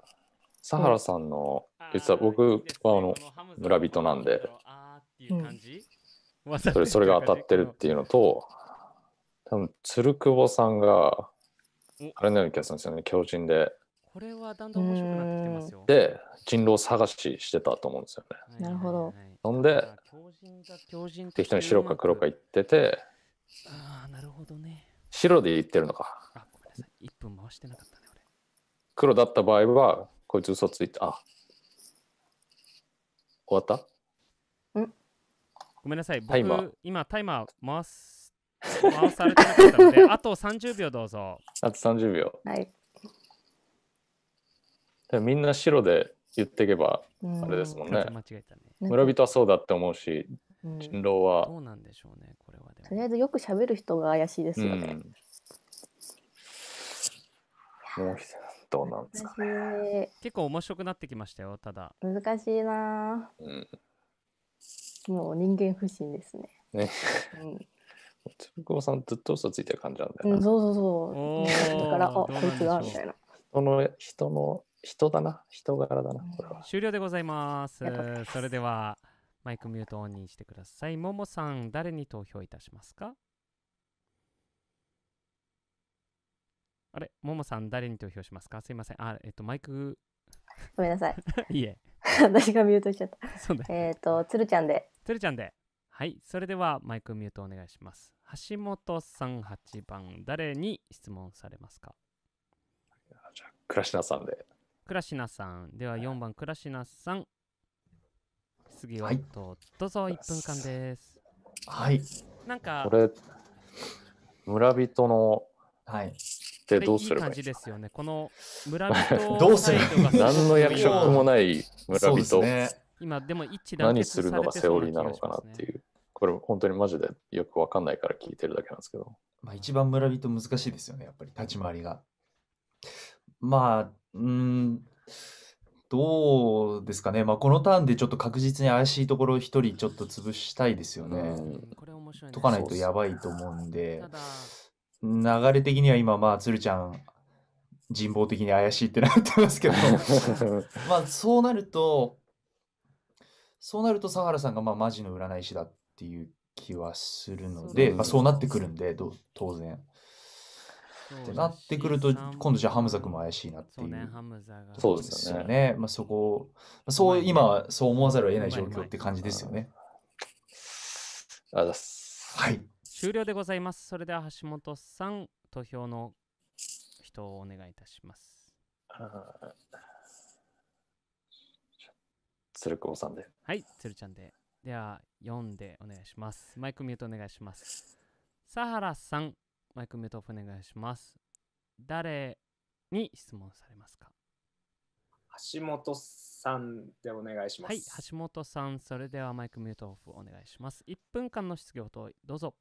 サハラさんの、うん、実は僕はあの村人なんで、うん、それそれが当たってるっていうのと多分鶴久保さんがあれのような気がするんですよね強靭でこれはだんだん面白くなってきてますよ。で、人狼探ししてたと思うんですよね。なるほど。なんで、適当に白か黒か言ってて、ああ、なるほどね。白で言ってるのか。あ、ごめんなさい。1分回してなかったね、俺。黒だった場合は、こいつ嘘ついて、あ、終わったんごめんなさい。僕、タイマー今、タイマー回す。回されてなかったので、あと30秒どうぞ。あと30秒。はい。でみんな白で言っていけばあれですもんね。間違えたね村人はそうだって思うし、人狼は。どうなんでしょうね、これはでも。とりあえずよく喋る人が怪しいですよね。うん、もうどうなんですかね。結構面白くなってきましたよ、ただ。難しいな、うん、もう人間不信ですね。ね。うんつぶくもさんずっと嘘ついてる感じなんだよ、ね、うん、そうそうそう。だから、あ、こいつがみたいな。人の、人の人だな人柄だなこれは終了でございますそれではマイクミュートオンにしてくださいももさん誰に投票いたしますかあれももさん誰に投票しますかすいませんあえっとマイクごめんなさい *laughs* いえ *laughs* 私がミュートしちゃったそうだ、えっ、とつるちゃんでつるちゃんではいそれではマイクミュートお願いします橋本さん8番誰に質問されますかじゃあ倉科さんでクラシナさんでは4番クラシナさん質疑どうぞ1分間ですはいなんかこれ村人のはいってどうすればいい感じですよねこの村人 *laughs* どうする何の役職もない村人、ね、今でも一致だ何するのがセオリーなのかなっていうこれ本当にマジでよくわかんないから聞いてるだけなんですけどまあ一番村人難しいですよねやっぱり立ち回りがまあうん、どうですかね。ま、このターンでちょっと確実に怪しいところを1人ちょっと潰したいですよね。ん。解かないとやばいと思うんで、流れ的には今、まあ、鶴ちゃん、人望的に怪しいってなってますけど、*laughs* まあ、そうなるとそうなると、佐原さんが、ま、マジの占い師だっていう気はするのそうで、ま、あ、そうなってくるんで、ど当然。ってなってくると、今度じゃあハムザ君も怪しいなっていう。そうですよね。まあそこ、そう、今、そう思わざるを得ない状況って感じですよね。ありがとうございます。はい。終了でございます。それでは橋本さん、投票の人をお願いいたします。鶴久保さんで。はい、鶴ちゃんで。では、読んでお願いします。マイクミュートお願いします。佐原さん、マイクミュートフお願いします。誰に質問されますか橋本さんでお願いします。はい、橋本さん、それではマイクミュートオフお願いします。1分間の質疑応答、どうぞ。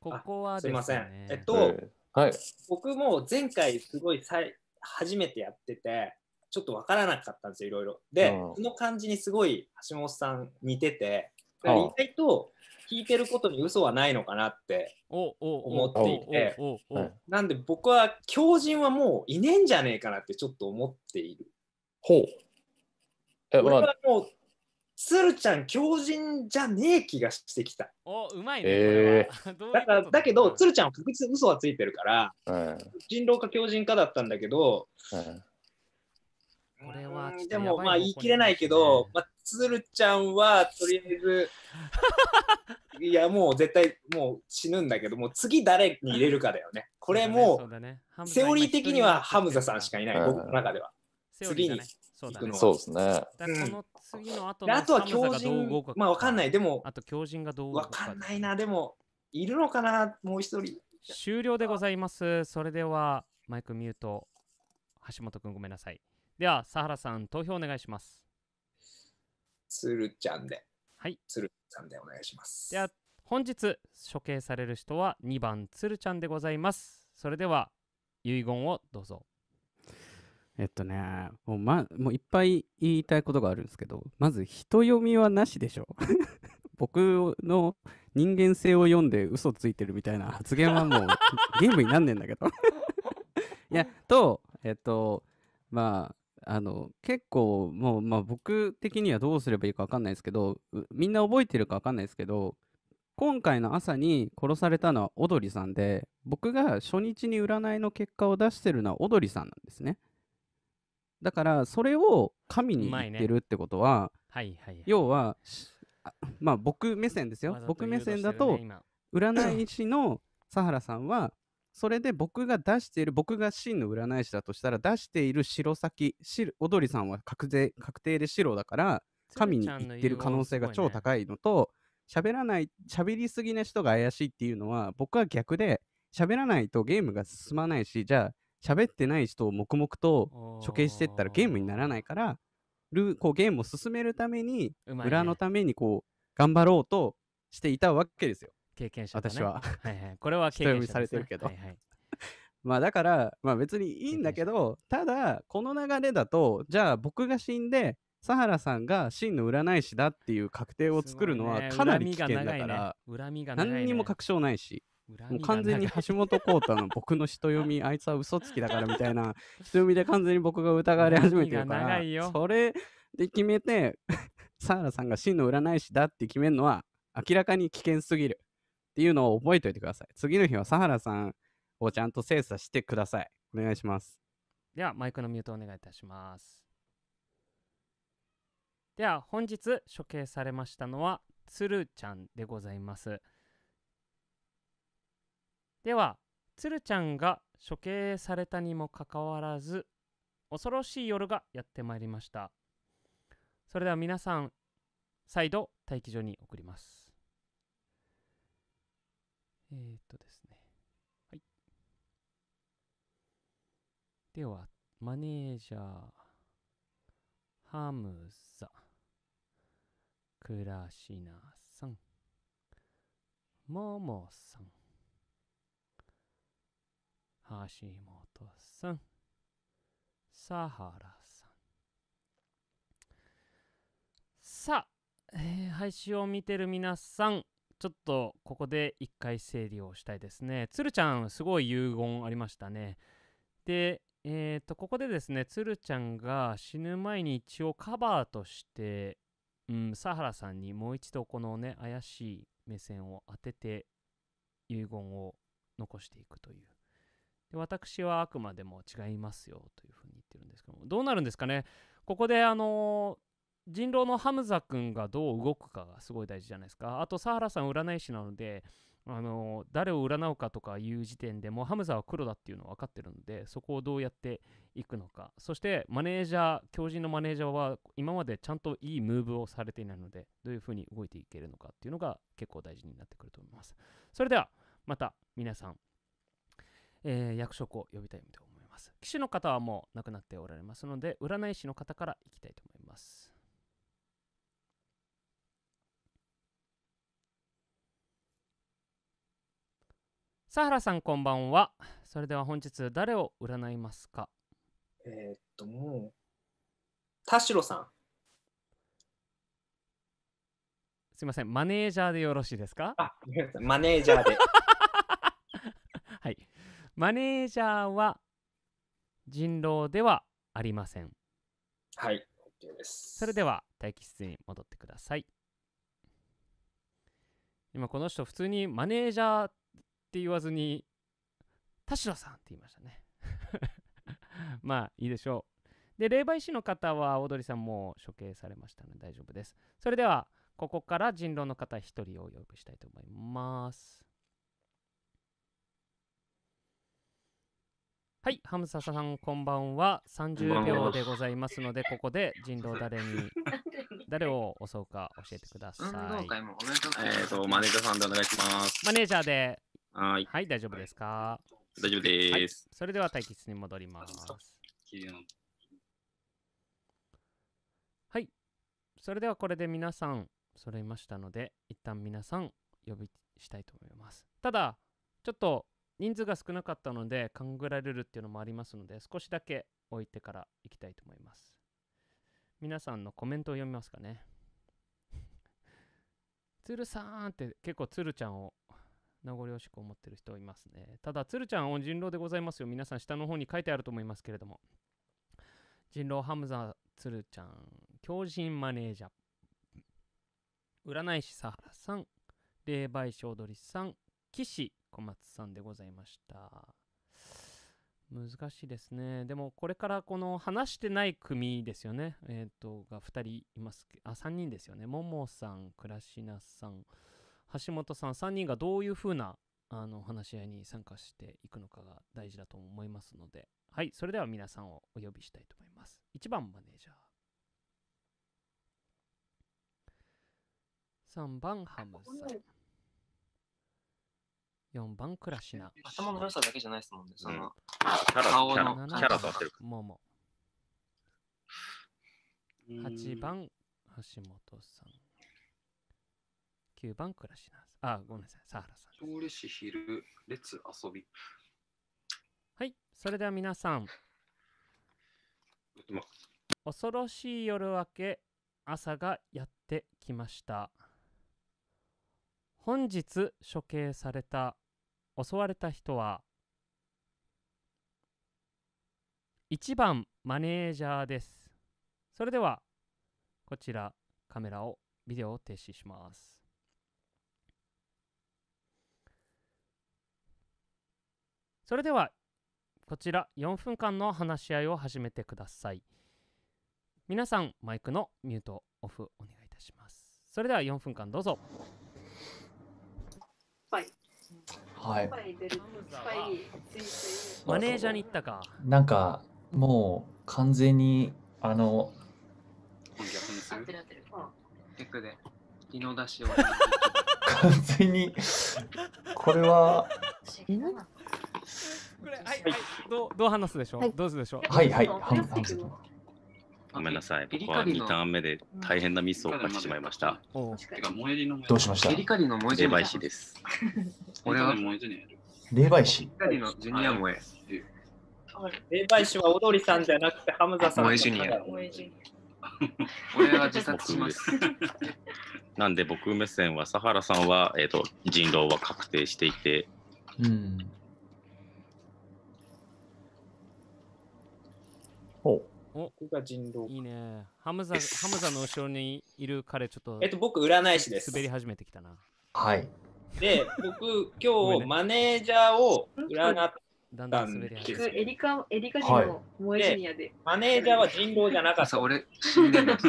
ここは、ね、すいません。えっと、はい、僕も前回すごいさい初めてやってて、ちょっとわからなかったんですよ、いろいろ。で、この感じにすごい橋本さん似てて、意外と聞いてることに嘘はないのかなって思っていてなんで僕は狂人はもういねえんじゃねえかなってちょっと思っている。ほう。え俺はもう鶴ちゃん狂人じゃねえ気がしてきた。おうまいね。えー、だからだけど鶴ちゃんは確実に嘘はついてるから、うん、人狼か狂人かだったんだけど、うん、これは、ね、でもまあ言い切れないけど、まあ、鶴ちゃんはとりあえず *laughs* いやもう絶対もう死ぬんだけども次誰に入れるかだよねこれもう、ねね、セオリー的にはハムザさんしかいない、うん、僕の中では、ね、次に行くのそうですね、うん、この次の後のあとは強人まあわかんないでもあと強人がどうわかんないなでもいるのかなもう一人終了でございますそれではマイクミュート橋本くんごめんなさいでは、佐原さん、投票お願いします。つるちゃんで。はい。つるちゃんでお願いします。では、本日処刑される人は2番つるちゃんでございます。それでは、遺言をどうぞ。えっとね、もう,、ま、もういっぱい言いたいことがあるんですけど、まず人読みはなしでしょ。*laughs* 僕の人間性を読んで嘘ついてるみたいな発言はもう *laughs* ゲームになんねえんだけど *laughs* いや、と、えっと、まあ、あの結構もう、まあ、僕的にはどうすればいいか分かんないですけどみんな覚えてるか分かんないですけど今回の朝に殺されたのはオドリさんで僕が初日に占いの結果を出してるのはオドリさんなんですねだからそれを神に言ってるってことは、はいはいはい要はあまあ僕目線ですよ僕目線だと占い師の佐原さんはそれで僕が出している、僕が真の占い師だとしたら、出している白先、白踊りさんは確定確定で白だから、神に行ってる可能性が超高いのと、喋、ね、らない、喋りすぎな人が怪しいっていうのは、僕は逆で、喋らないとゲームが進まないし、じゃあ、喋ってない人を黙々と処刑していったらゲームにならないから、ルこうゲームを進めるために、裏のためにこう頑張ろうとしていたわけですよ。経験者、ね、私は。はいはい、これは経験者、ね、されてるけど。はいはい、*laughs* まあだから、まあ、別にいいんだけど、ただ、この流れだと、じゃあ僕が死んで、サハラさんが真の占い師だっていう確定を作るのはかなり危険だから、ね、何にも確証ないし。もう完全に橋本幸太の僕の人読みあいつは嘘つきだからみたいな *laughs* 人読みで完全に僕が疑われ始めてるからそれで決めてサハラさんが真の占い師だって決めるのは明らかに危険すぎるっていうのを覚えておいてください。次の日はサハラさんをちゃんと精査してください。お願いします。では、マイクのミュートをお願いいたします。では、本日処刑されましたのは、つるちゃんでございます。では、つるちゃんが処刑されたにもかかわらず、恐ろしい夜がやってまいりました。それでは皆さん、再度待機所に送ります。えー、っとですね。はい。では、マネージャー、ハムザ、クラシナさん、モモさん、橋本さん、サハラさん。さあ、えー、配信を見てる皆さん、ちょっとここで一回整理をしたいですね。つるちゃん、すごい遺言ありましたね。で、えっ、と、ここでですね、つるちゃんが死ぬ前に一応カバーとして、うん、サハラさんにもう一度このね、怪しい目線を当てて、遺言を残していくという。で私はあくまでも違いますよというふうに言ってるんですけども、どうなるんですかねここで、あのー人狼のハムザ君がどう動くかがすごい大事じゃないですか。あと、サハラさん占い師なので、あの誰を占うかとかいう時点でもうハムザは黒だっていうのは分かってるのでそこをどうやっていくのかそしてマネージャー強人のマネージャーは今までちゃんといいムーブをされていないのでどういうふうに動いていけるのかっていうのが結構大事になってくると思いますそれではまた皆さん、えー、役職を呼びたいと思います騎士の方はもう亡くなっておられますので占い師の方からいきたいと思います佐原さんこんばんはそれでは本日誰を占いますかえー、っともう田代さんすいませんマネージャーでよろしいですかあマネージャーで *laughs* はいマネージャーは人狼ではありませんはい OK ですそれでは待機室に戻ってください今この人普通にマネージャーって言わずに、田代さんって言いましたね。*laughs* まあいいでしょう。で、霊媒師の方はオードリーさんも処刑されましたので大丈夫です。それでは、ここから人狼の方1人をお呼びしたいと思います。はい、ハムササさん、こんばんは。30秒でございますので、ここで人狼誰に、*laughs* 誰を襲うか教えてください。えっ、と、マネージャーさんでお願いします。マネージャーではい。はい、大丈夫ですか大丈夫です、はい、それでは対決に戻ります。はい。それではこれで皆さん揃いましたので、一旦皆さん呼びしたいと思います。ただ、ちょっと人数が少なかったので、勘ぐられるっていうのもありますので、少しだけ置いてからいきたいと思います。皆さんのコメントを読みますかね。つるさんって結構つるちゃんを名残惜しく思ってる人いますね。ただ、鶴ちゃん、人狼でございますよ。皆さん、下の方に書いてあると思いますけれども。人狼ハムザ鶴ちゃん、狂人マネージャー。占い師佐原さん、霊媒師踊りさん、岸小松さんでございました。難しいですね。でも、これからこの話してない組ですよね。えっ、ー、と、が2人います。あ、3人ですよね。ももさん、倉科さん、橋本さん3人がどういうふうなあの話し合いに参加していくのかが大事だと思いますので、はい、それでは皆さんをお呼びしたいと思います。1番マネージャー。3番ハムさん。4番クラシナ。頭の良さだけじゃないですもんね。その、うん、キャラ顔のキャラとってるもも。8番橋本さん。9番、暮らしさん。あ、ごめんなさい、サハラさん。調理師昼、列遊び。はい、それでは皆さん。恐ろしい夜明け、朝がやってきました。本日処刑された、襲われた人は、1番マネージャーです。それでは、こちらカメラを、ビデオを停止します。それではこちら4分間の話し合いを始めてください皆さんマイクのミュートオフお願いいたしますそれでは4分間どうぞはいはいマネージャーに行ったかなんかもう完全にあの完全にこれはこれ、はい、はい、どう、どう話すでしょう、はい、どうするでしょうはい、はい、ごめんなさい、僕は2ターン目で大変なミスを犯してしまいました。どうしましたエリカリのえ霊媒師です。俺は萌えジュニア。霊媒師エリリのジュニアえ。霊媒師は踊りさんじゃなくて、ハムザさん。萌えジュニア。俺は自殺します。なんで僕目線は、サハラさんは、えっ、と、人狼は確定していて、うん、お僕が人狼。いいね。ハムザ、ハムザの後ろにいる彼、ちょっと。えっと、僕、占い師です。滑り始めてきたな。はい。で、僕、*laughs* 今日、マネージャーを占って。だんだんり始めエリカ、エリカ人の萌えジュニアで。マネージャーは人狼じゃなかった。俺、死んでます。*laughs*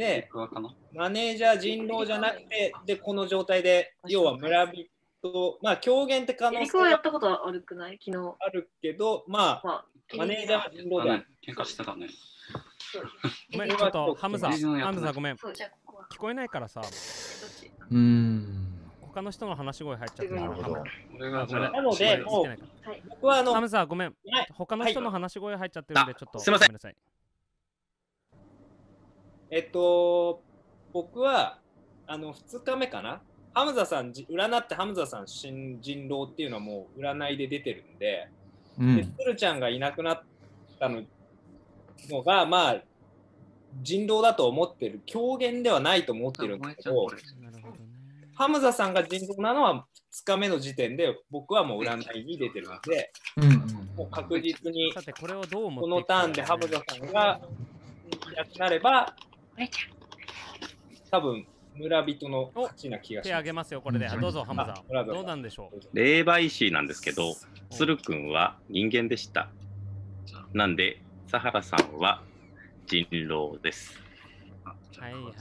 エで、マネージャー人狼じゃなくて、で、この状態で、要は村人、まあ、狂言って可能性はあるくない昨日あるけど、まあ、マネージャー人狼だ、喧嘩してたね。*laughs* ごめん、ちょっとハムザ、ハムザごめん。聞こえないからさ。うん。他の人の話し声入っちゃってなるほど。なので、もう、僕はあの、ハムザごめん。他の人の話し声入っちゃってるんで、ちょっと、すみません。んえっと、僕は、あの、2日目かなハムザさん、占ってハムザさん新人狼っていうのはもう占いで出てるんで、うん、で鶴ちゃんがいなくなったののがまあ人道だと思ってる狂言ではないと思ってるんだけどハムザさんが人道なのは2日目の時点で僕はもう占いに出てるので、うん、もう確実にこのターンでハムザさんがいなくなれば多分村人の勝ちな気がします。手あげますよ、これで。どうぞ、浜さん。どうなんでしょう。霊媒師なんですけど、鶴くんは人間でした。なんで、佐原さんは人狼です。はいはいはい。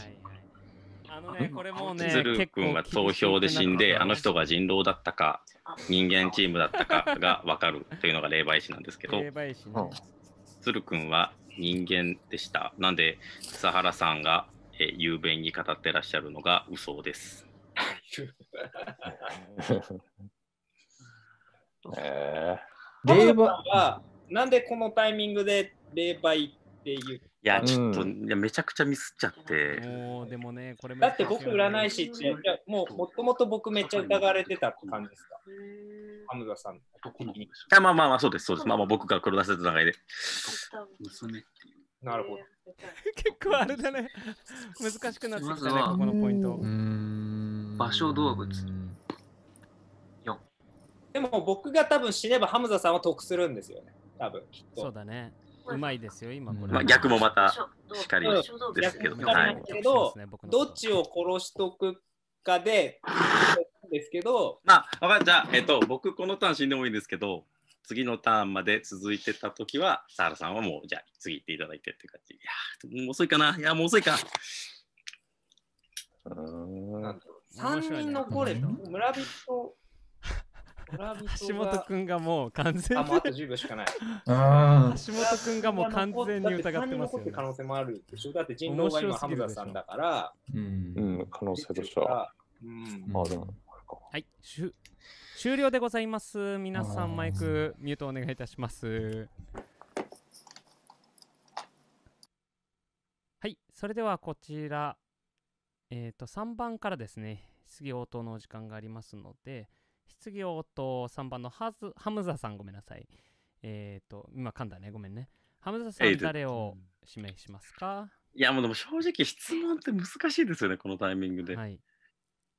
あのね、これもね、鶴くんは投票で死んで、あの人が人狼だったか、人間チームだったかがわかるというのが霊媒師なんですけど、霊媒師、ね、鶴くんは人間でした。なんで、佐原さんがえー、雄弁に語ってらっしゃるのが嘘です。*laughs* えー、霊媒はなんでこのタイミングで霊媒っていういや、ちょっと、うん、いやめちゃくちゃミスっちゃって。でもね、これだって僕占い師って、もうもともと僕めっちゃ疑われてたって感じですか。ハムザさん。まあまあまあ、そうです、そうです。まあまあ僕が黒出せた流れで。娘っていう。なるほど。*laughs* 結構あれだね。難しくなってきたね、ここのポイント。場所動物。4。でも僕が多分死ねばハムザさんは得するんですよね。多分きっと。そうだね。うまいですよ、今これ。まあ、逆もまた、しかりですけど、はい、けど、どっちを殺しとくかで、*laughs* ですけど。まあ、わかった。じゃあ、えっと、僕、このターン死んでもいいんですけど、次のターンまで続いてた時は、サラさんはもう、じゃあ次行っていただいてって感じ。いやもう遅いかな。いや、もう遅いか。3人残れた。村人。橋本君がもう完全に。あ、もうあと10秒しかない。橋本君がもう完全に疑ってますよ、ね。可能性もあるでだって人狼今ハムザさんだから。うん、うん、可能性としては。うん、まあでも。はい、終終了でございます皆さんマイクミュートお願いいたしますはいそれではこちらえっ、ー、と3番からですね質疑応答のお時間がありますので質疑応答3番のハズハムザさんごめんなさいえっ、ー、と今噛んだねごめんねハムザさん誰を指名しますか、いやもうでも正直質問って難しいですよねこのタイミングで、はい、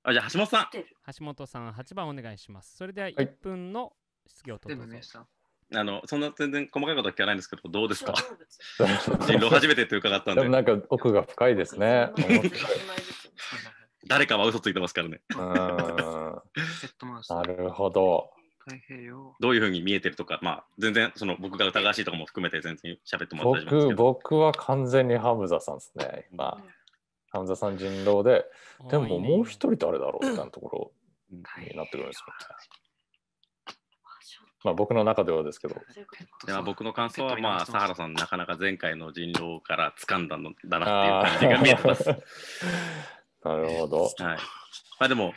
あ、じゃあ橋本さん。橋本さん、8番お願いします。それでは1分の質疑をとってくださあのそんな全然細かいことは聞かないんですけど、どうですか *laughs* 人狼初めてって伺ったんで。でもなんか奥が深いですね。誰かは嘘ついてますからね。なるほど。どういうふうに見えてるとか、まあ、全然その僕が疑わしいとかも含めて全然喋ってもらったりします僕僕は完全にハムザさんですね、今。半沢さん人狼で、でももう一人誰だろうみたいなところになってくるんですよまあ僕の中ではですけど。いや僕の感想は、まあ、佐原さん、なかなか前回の人狼から掴んだのだなっていう感じが見えます。*laughs* なるほど。はい。まあでも、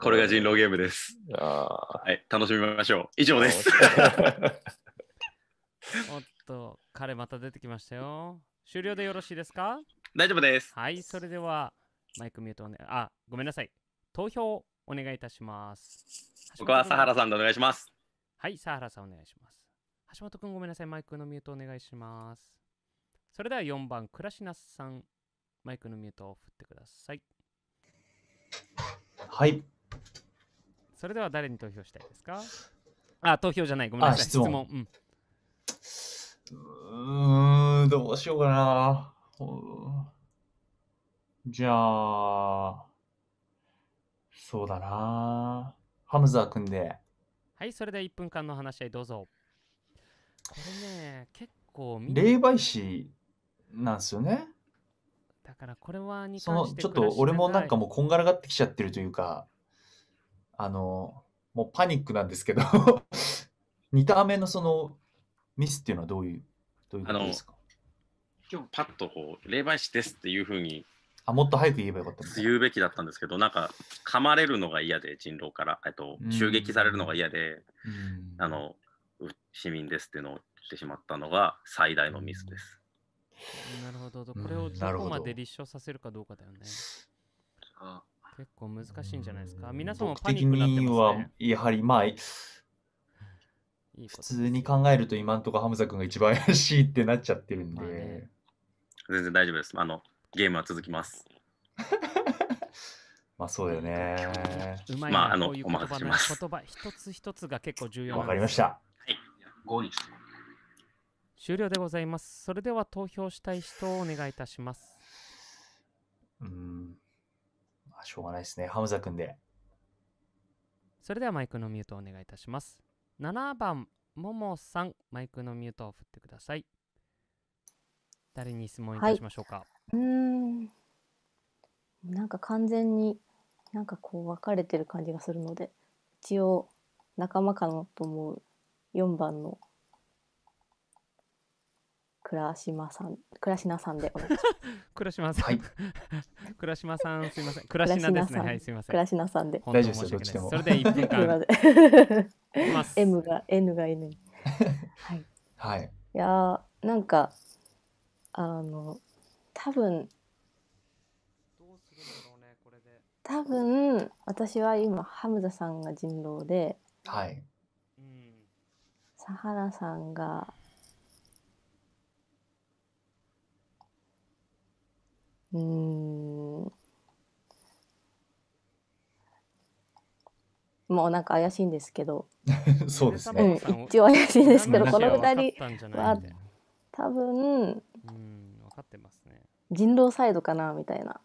これが人狼ゲームです。はい、楽しみましょう。以上です。*laughs* おっと、彼また出てきましたよ。終了でよろしいですか大丈夫です。はい、それでは、マイクミュートね。あ、ごめんなさい。投票お願いいたします。僕はハラさんでお願いします。はい、ハラさんお願いします。橋本くんごめんなさい。マイクのミュートお願いします。それでは4番、倉科さん。マイクのミュートを振ってください。はい。それでは誰に投票したいですかあ、投票じゃない。ごめんなさい。質問。質問うんうん、どうしようかな。じゃあ、そうだな。ハムザー君で。はい、それで1分間の話し合いどうぞ。これね、結構霊媒師なんですよね。だからこれはにそのちょっと俺もなんかもうこんがらがってきちゃってるというか、あの、もうパニックなんですけど2ターン目のそのミスっていうのはどういう、どういうことですか今日パッとこう、霊媒師ですっていうふうにあ、もっと早く言えばよかった言うべきだったんですけど、なんか、噛まれるのが嫌で、人狼から、えっと、襲撃されるのが嫌で、あの、市民ですっていうのを言ってしまったのが最大のミスです。なるほど。これをどこまで立証させるかどうかだよね。結構難しいんじゃないですか。皆さんもパニックになってますね。はやはり、まあ、いい普通に考えると今んとこハムザ君が一番怪しいってなっちゃってるんで、ね、全然大丈夫ですあのゲームは続きます *laughs* まあそうだよねまああのお任せします言葉一つ一つが結構重要わかりましたはい5にして終了でございますそれでは投票したい人をお願いいたしますうんまあしょうがないですねハムザ君でそれではマイクのミュートをお願いいたします7番ももさんマイクのミュートを振ってください誰に質問いたしましょうか、はい、うんなんか完全になんかこう分かれてる感じがするので一応仲間かなと思う4番の倉島さん、倉島さんでお願いします。*laughs* 倉島さ *laughs* ん、倉島さん、すみません、倉島ですね。はい、すみません。倉島さんで。大丈夫ですよ。それで一分間。*laughs* M が N が N はい。はい。いやなんかあの多分多分私は今ハムザさんが人狼で、はい、サハラさんがうん。もうなんか怪しいんですけど、*laughs* そうですうね。ん、一応怪しいんですけど、この二人はみ多分うん、分かってますね。人狼サイドかなみたいな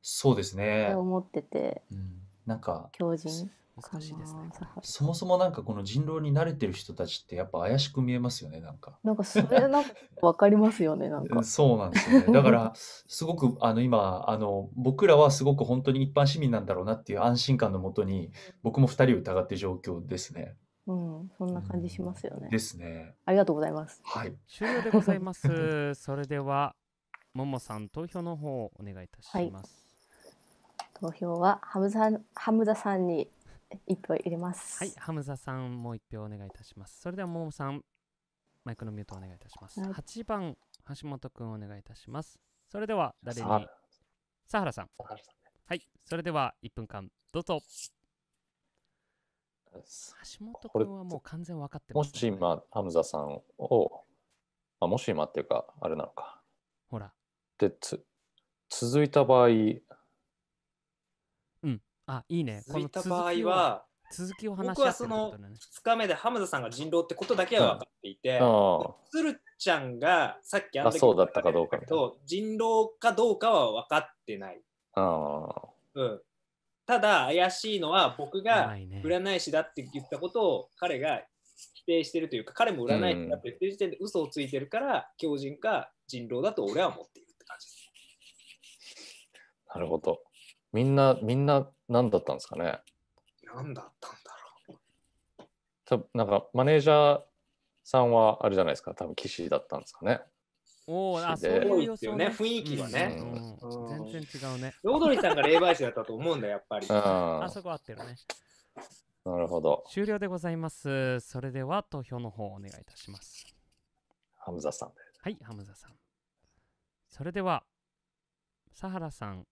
そうですね。思ってて、うん、なんか、強人難しいですね。そもそもなんかこの人狼に慣れてる人たちってやっぱ怪しく見えますよねなんか。なんかそれなんかわかりますよねなんか。*laughs* そうなんですよね。だからすごくあの今あの僕らはすごく本当に一般市民なんだろうなっていう安心感のもとに僕も二人を疑ってる状況ですね。うん、そんな感じしますよね。ですね。ありがとうございます。はい。終了でございます。*laughs* それではももさん投票の方お願いいたします。はい、投票はハムザハムザさんに一票入れます。はい、ハムザさんも一票お願いいたします。それではももさん、マイクのミュートお願いいたします。はい、8番橋本くんお願いいたします。それでは誰に？サハラさん。はい、それでは1分間どうぞ。橋本君はもう完全分かってます、ね、もし今、ハムザさんを、あ、もし今っていうか、あれなのか。ほら。で、つ続いた場合、あ、いいね。続いた場合は、続きを話し僕はその2日目で浜田さんが人狼ってことだけは分かっていて、つ、う、る、ん、ちゃんがさっきあったそうだったかどうかと人狼かどうかは分かってない。うん、ただ怪しいのは僕が占い師だって言ったことを彼が否定してるというか彼も占い師だって言ってる時点で嘘をついてるから、うん、狂人か人狼だと俺は思っているって感じです。なるほど。みんなみんな何だったんですかね。何だったんだろう。なんかマネージャーさんはあるじゃないですか、多分岸だったんですかね。おお、あ、そういうすよね、雰囲気がね、全然違うね。オドリーさんが霊媒師だったと思うんだ、やっぱり。あそこ合ってるね。なるほど。終了でございます。それでは投票の方お願いいたします。ハムザさんはい、ハムザさん。それでは、サハラさん、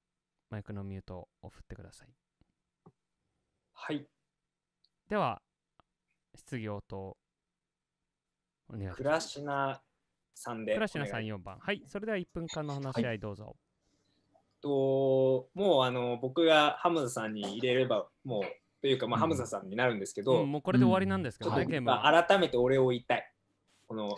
マイクのミュートを振ってください。はい。では、質疑応答。お願いします。クラシナさんで。倉科さん4番。はい。それでは1分間の話し合いどうぞ。ともうあの僕がハムザさんに入れればもうというか、まあ、ハムザさんになるんですけど、うんもうこれで終わりなんですけどね、まあ、改めて俺を言いたいこの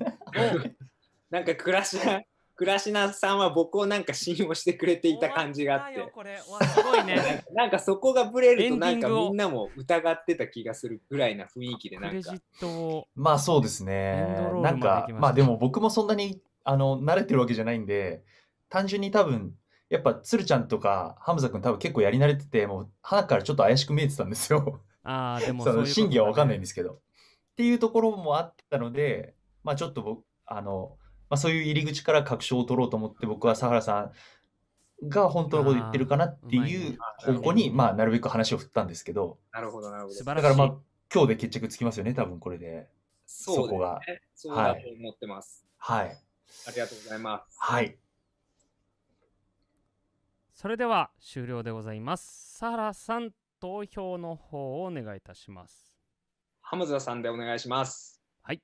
*laughs* なんかクラシナ倉科さんは僕をなんか信用してくれていた感じがあって。これすごいね *laughs* なんかそこがぶれるとなんかみんなも疑ってた気がするぐらいな雰囲気でなんか。まあそうですね。なんかまあでも僕もそんなにあの慣れてるわけじゃないんで単純に多分やっぱ鶴ちゃんとかハムザ君多分結構やり慣れててもう花からちょっと怪しく見えてたんですよ。ああでもそ、ね、の真偽は分かんないんですけど。っていうところもあったのでまあちょっと僕あのまあ、そういう入り口から確証を取ろうと思って僕は佐原さんが本当のこと言ってるかなっていう方向にまあなるべく話を振ったんですけどなるほどなるほどだからまあ今日で決着つきますよね多分これでそこがそうだと思ってますはい、ありがとうございますはいそれでは終了でございます佐原さん投票の方をお願いいたします浜田さんでお願いしますはい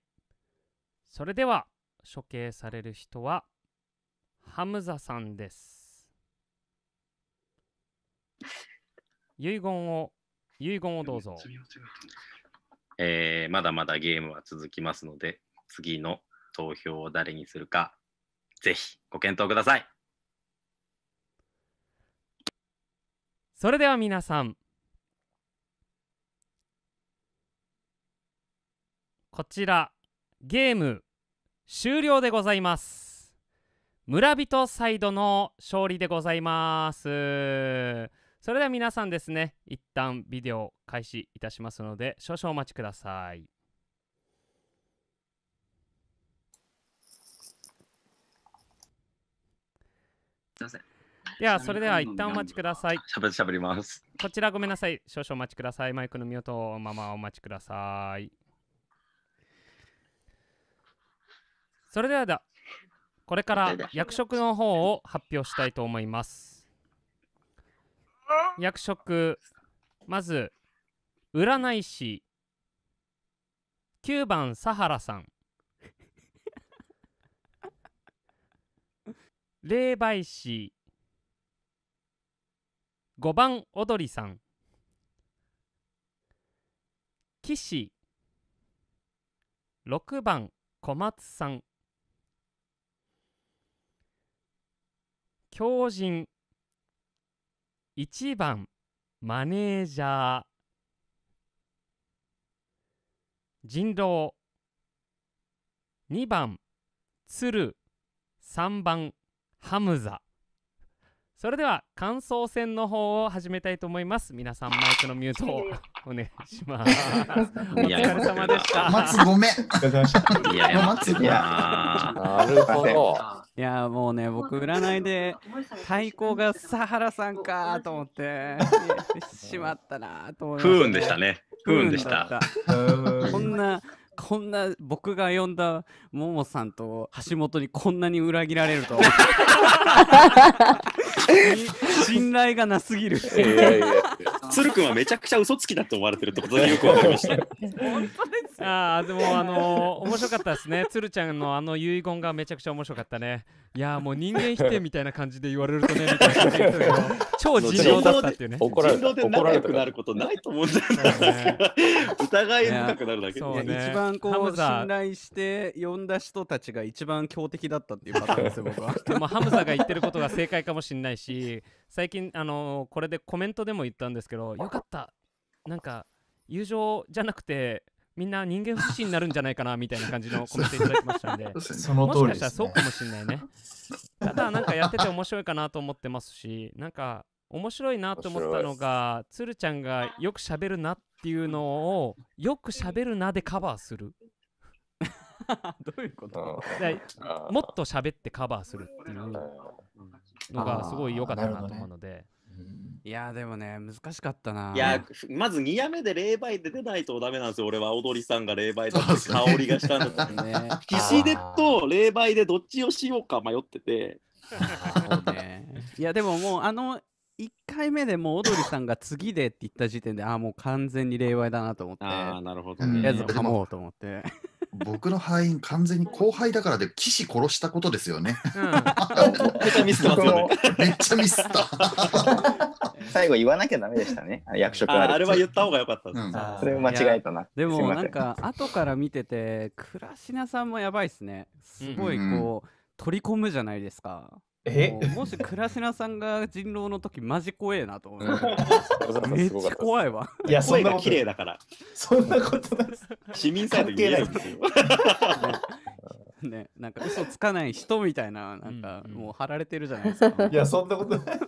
それでは処刑される人はハムザさんです *laughs* 遺言を遺言をどうぞえー、まだまだゲームは続きますので次の投票を誰にするかぜひご検討くださいそれでは皆さんこちらゲーム終了でございます村人サイドの勝利でございますそれでは皆さんですね一旦ビデオ開始いたしますので少々お待ちくださいすいませんではそれでは一旦お待ちくださいしゃべしゃべりますこちらごめんなさい少々お待ちくださいマイクのミュートままお待ちくださいそれではだこれから役職の方を発表したいと思います役職まず占い師9番サハラさん *laughs* 霊媒師5番踊りさん騎士6番小松さん狂人1番マネージャー人狼2番鶴3番ハムザそれでは感想戦の方を始めたいと思います皆さんマイクのミュートをお願いしますお疲れ様でした松ごめんいや松ごめんなるほどいやもうね僕占いで対抗がサハラさんかと思ってしまったなと思いま、ね、不運でしたね不運でしたこんなこんな僕が呼んだももさんと橋本にこんなに裏切られると *laughs* 信頼がなすぎる。鶴くんはめちゃくちゃ嘘つきだと思われてるってことによくわかりました。*laughs* 本当ですですよああでもあのー、面白かったですね鶴ちゃんのあの遺言がめちゃくちゃ面白かったねいやもう人間否定みたいな感じで言われるとねみたいな感じで超人道だったっていうね怒られで仲良くなることないと思うんだよね疑い深くなるだけ、ねね、一番こう信頼して呼んだ人たちが一番強敵だったっていうパターンですよ僕は *laughs* でもハムザが言ってることが正解かもしれないし最近あのー、これでコメントでも言ったんですけどよかったなんか友情じゃなくてみんな人間不信になるんじゃないかなみたいな感じのコメントいただきましたんで *laughs* その通り、ね、もしかしたらそうかもしれないねただなんかやってて面白いかなと思ってますしなんか面白いなと思ったのがつるちゃんがよくしゃべるなっていうのをよくしゃべるなでカバーする *laughs* どういうこともっと喋ってカバーするっていうのがすごい良かったなと思うのでいやでもね難しかったないやまず2夜目で霊媒で出ないとダメなんですよ俺は踊りさんが霊媒だって香りがしたん *laughs* ね岸と霊媒でどっちをしようか迷っててね、いやでももうあの1回目でもう踊りさんが次でって言った時点でああもう完全に霊媒だなと思ってああなるほどねと思って僕の敗因、完全に後輩だからで、騎士殺したことですよね。めっちゃミスってめっちゃミスった。最後言わなきゃダメでしたね。役職あれは言った方が良かったうん、それを間違えたな。でもなんか後から見てて、倉科さんもやばいっすね。すごいこう、うん、取り込むじゃないですか。えもし倉科さんが人狼の時マジ怖えなと思う。めっちゃ怖いわ。いや、そんな綺麗だから。そんなことない。市民サイド見んですよ。ね *laughs* ね、なんか嘘つかない人みたいな、なんかもう貼られてるじゃないですか。いや、そんなことない。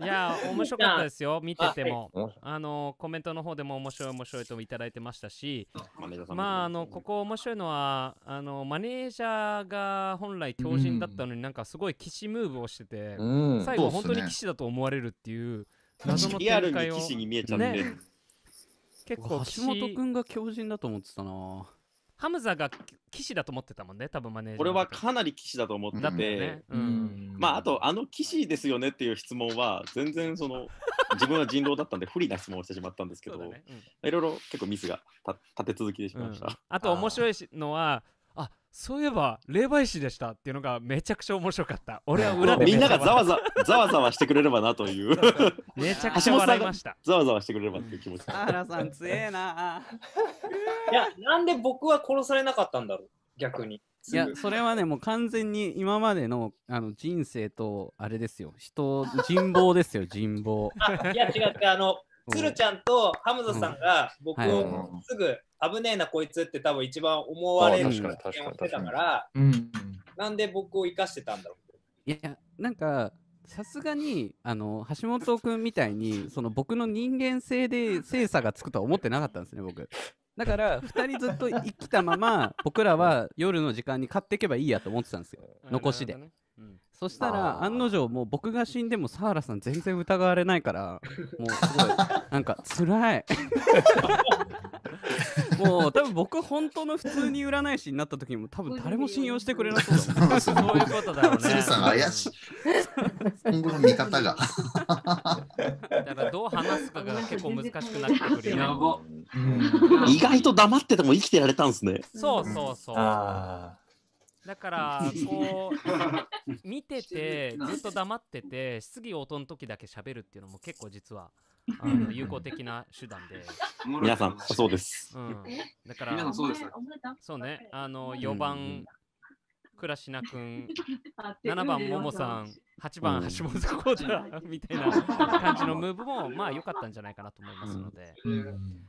いや面白かったですよ見ててもあのコメントの方でも面白い面白いといただいてましたしまああのここ面白いのはあのマネージャーが本来強靭だったのになんかすごい騎士ムーブをしてて、うん、最後本当に騎士だと思われるっていう謎の展開を、ね、結構橋本君が強靭だと思ってたなハムザが騎士だと思ってたもんね、多分マネージャー。俺はかなり騎士だと思ってて、ねうん、まあ、あと、あの騎士ですよねっていう質問は、*laughs* 全然その、自分は人狼だったんで、不利な質問をしてしまったんですけど、ねうん、いろいろ結構ミスが立て続きでしました。あと、面白いのは、そういえば霊媒師でしたっていうのがめちゃくちゃ面白かった。俺は裏でみんながざわざざわざわしてくれればなという。*laughs* めちゃくちゃ笑いました。ざわざわしてくれればっていう気持ち。あらさん強えな。いやなんで僕は殺されなかったんだろう逆に。いやそれはねもう完全に今までのあの人生とあれですよ人人望ですよ人望。*laughs* いや違ってあの鶴ちゃんとハムザさんが僕をすぐ危ねえなこいつって多分一番思われる経験をしてたから、なんで僕を生かしてたんだろういやなんかさすがにあの橋本君みたいにその僕の人間性で精査がつくとは思ってなかったんですね僕 *laughs* だから2人ずっと生きたまま僕らは夜の時間に買っていけばいいやと思ってたんですよ *laughs* 残しで、そしたら案の定もう僕が死んでもサーラさん全然疑われないからもうすごい *laughs* なんかつらい *laughs* もう多分僕本当の普通に占い師になった時にも多分誰も信用してくれなそうそういうことだよね。さん怪しい。今後の見方が。だからどう話すかが結構難しくなってくるよ、ね。意外と黙ってても生きてられたんですね。そうそうそう。あだからこ *laughs* う見てて *laughs* ずっと黙ってて質疑応答の時だけ喋るっていうのも結構実はあの有効的な手段で皆さんそうです、うん、だから皆さんそうですそうねあの4番倉科君7 *laughs* 番ももさん8番橋本幸太みたいな感じのムーブもまあ良かったんじゃないかなと思いますので、うん、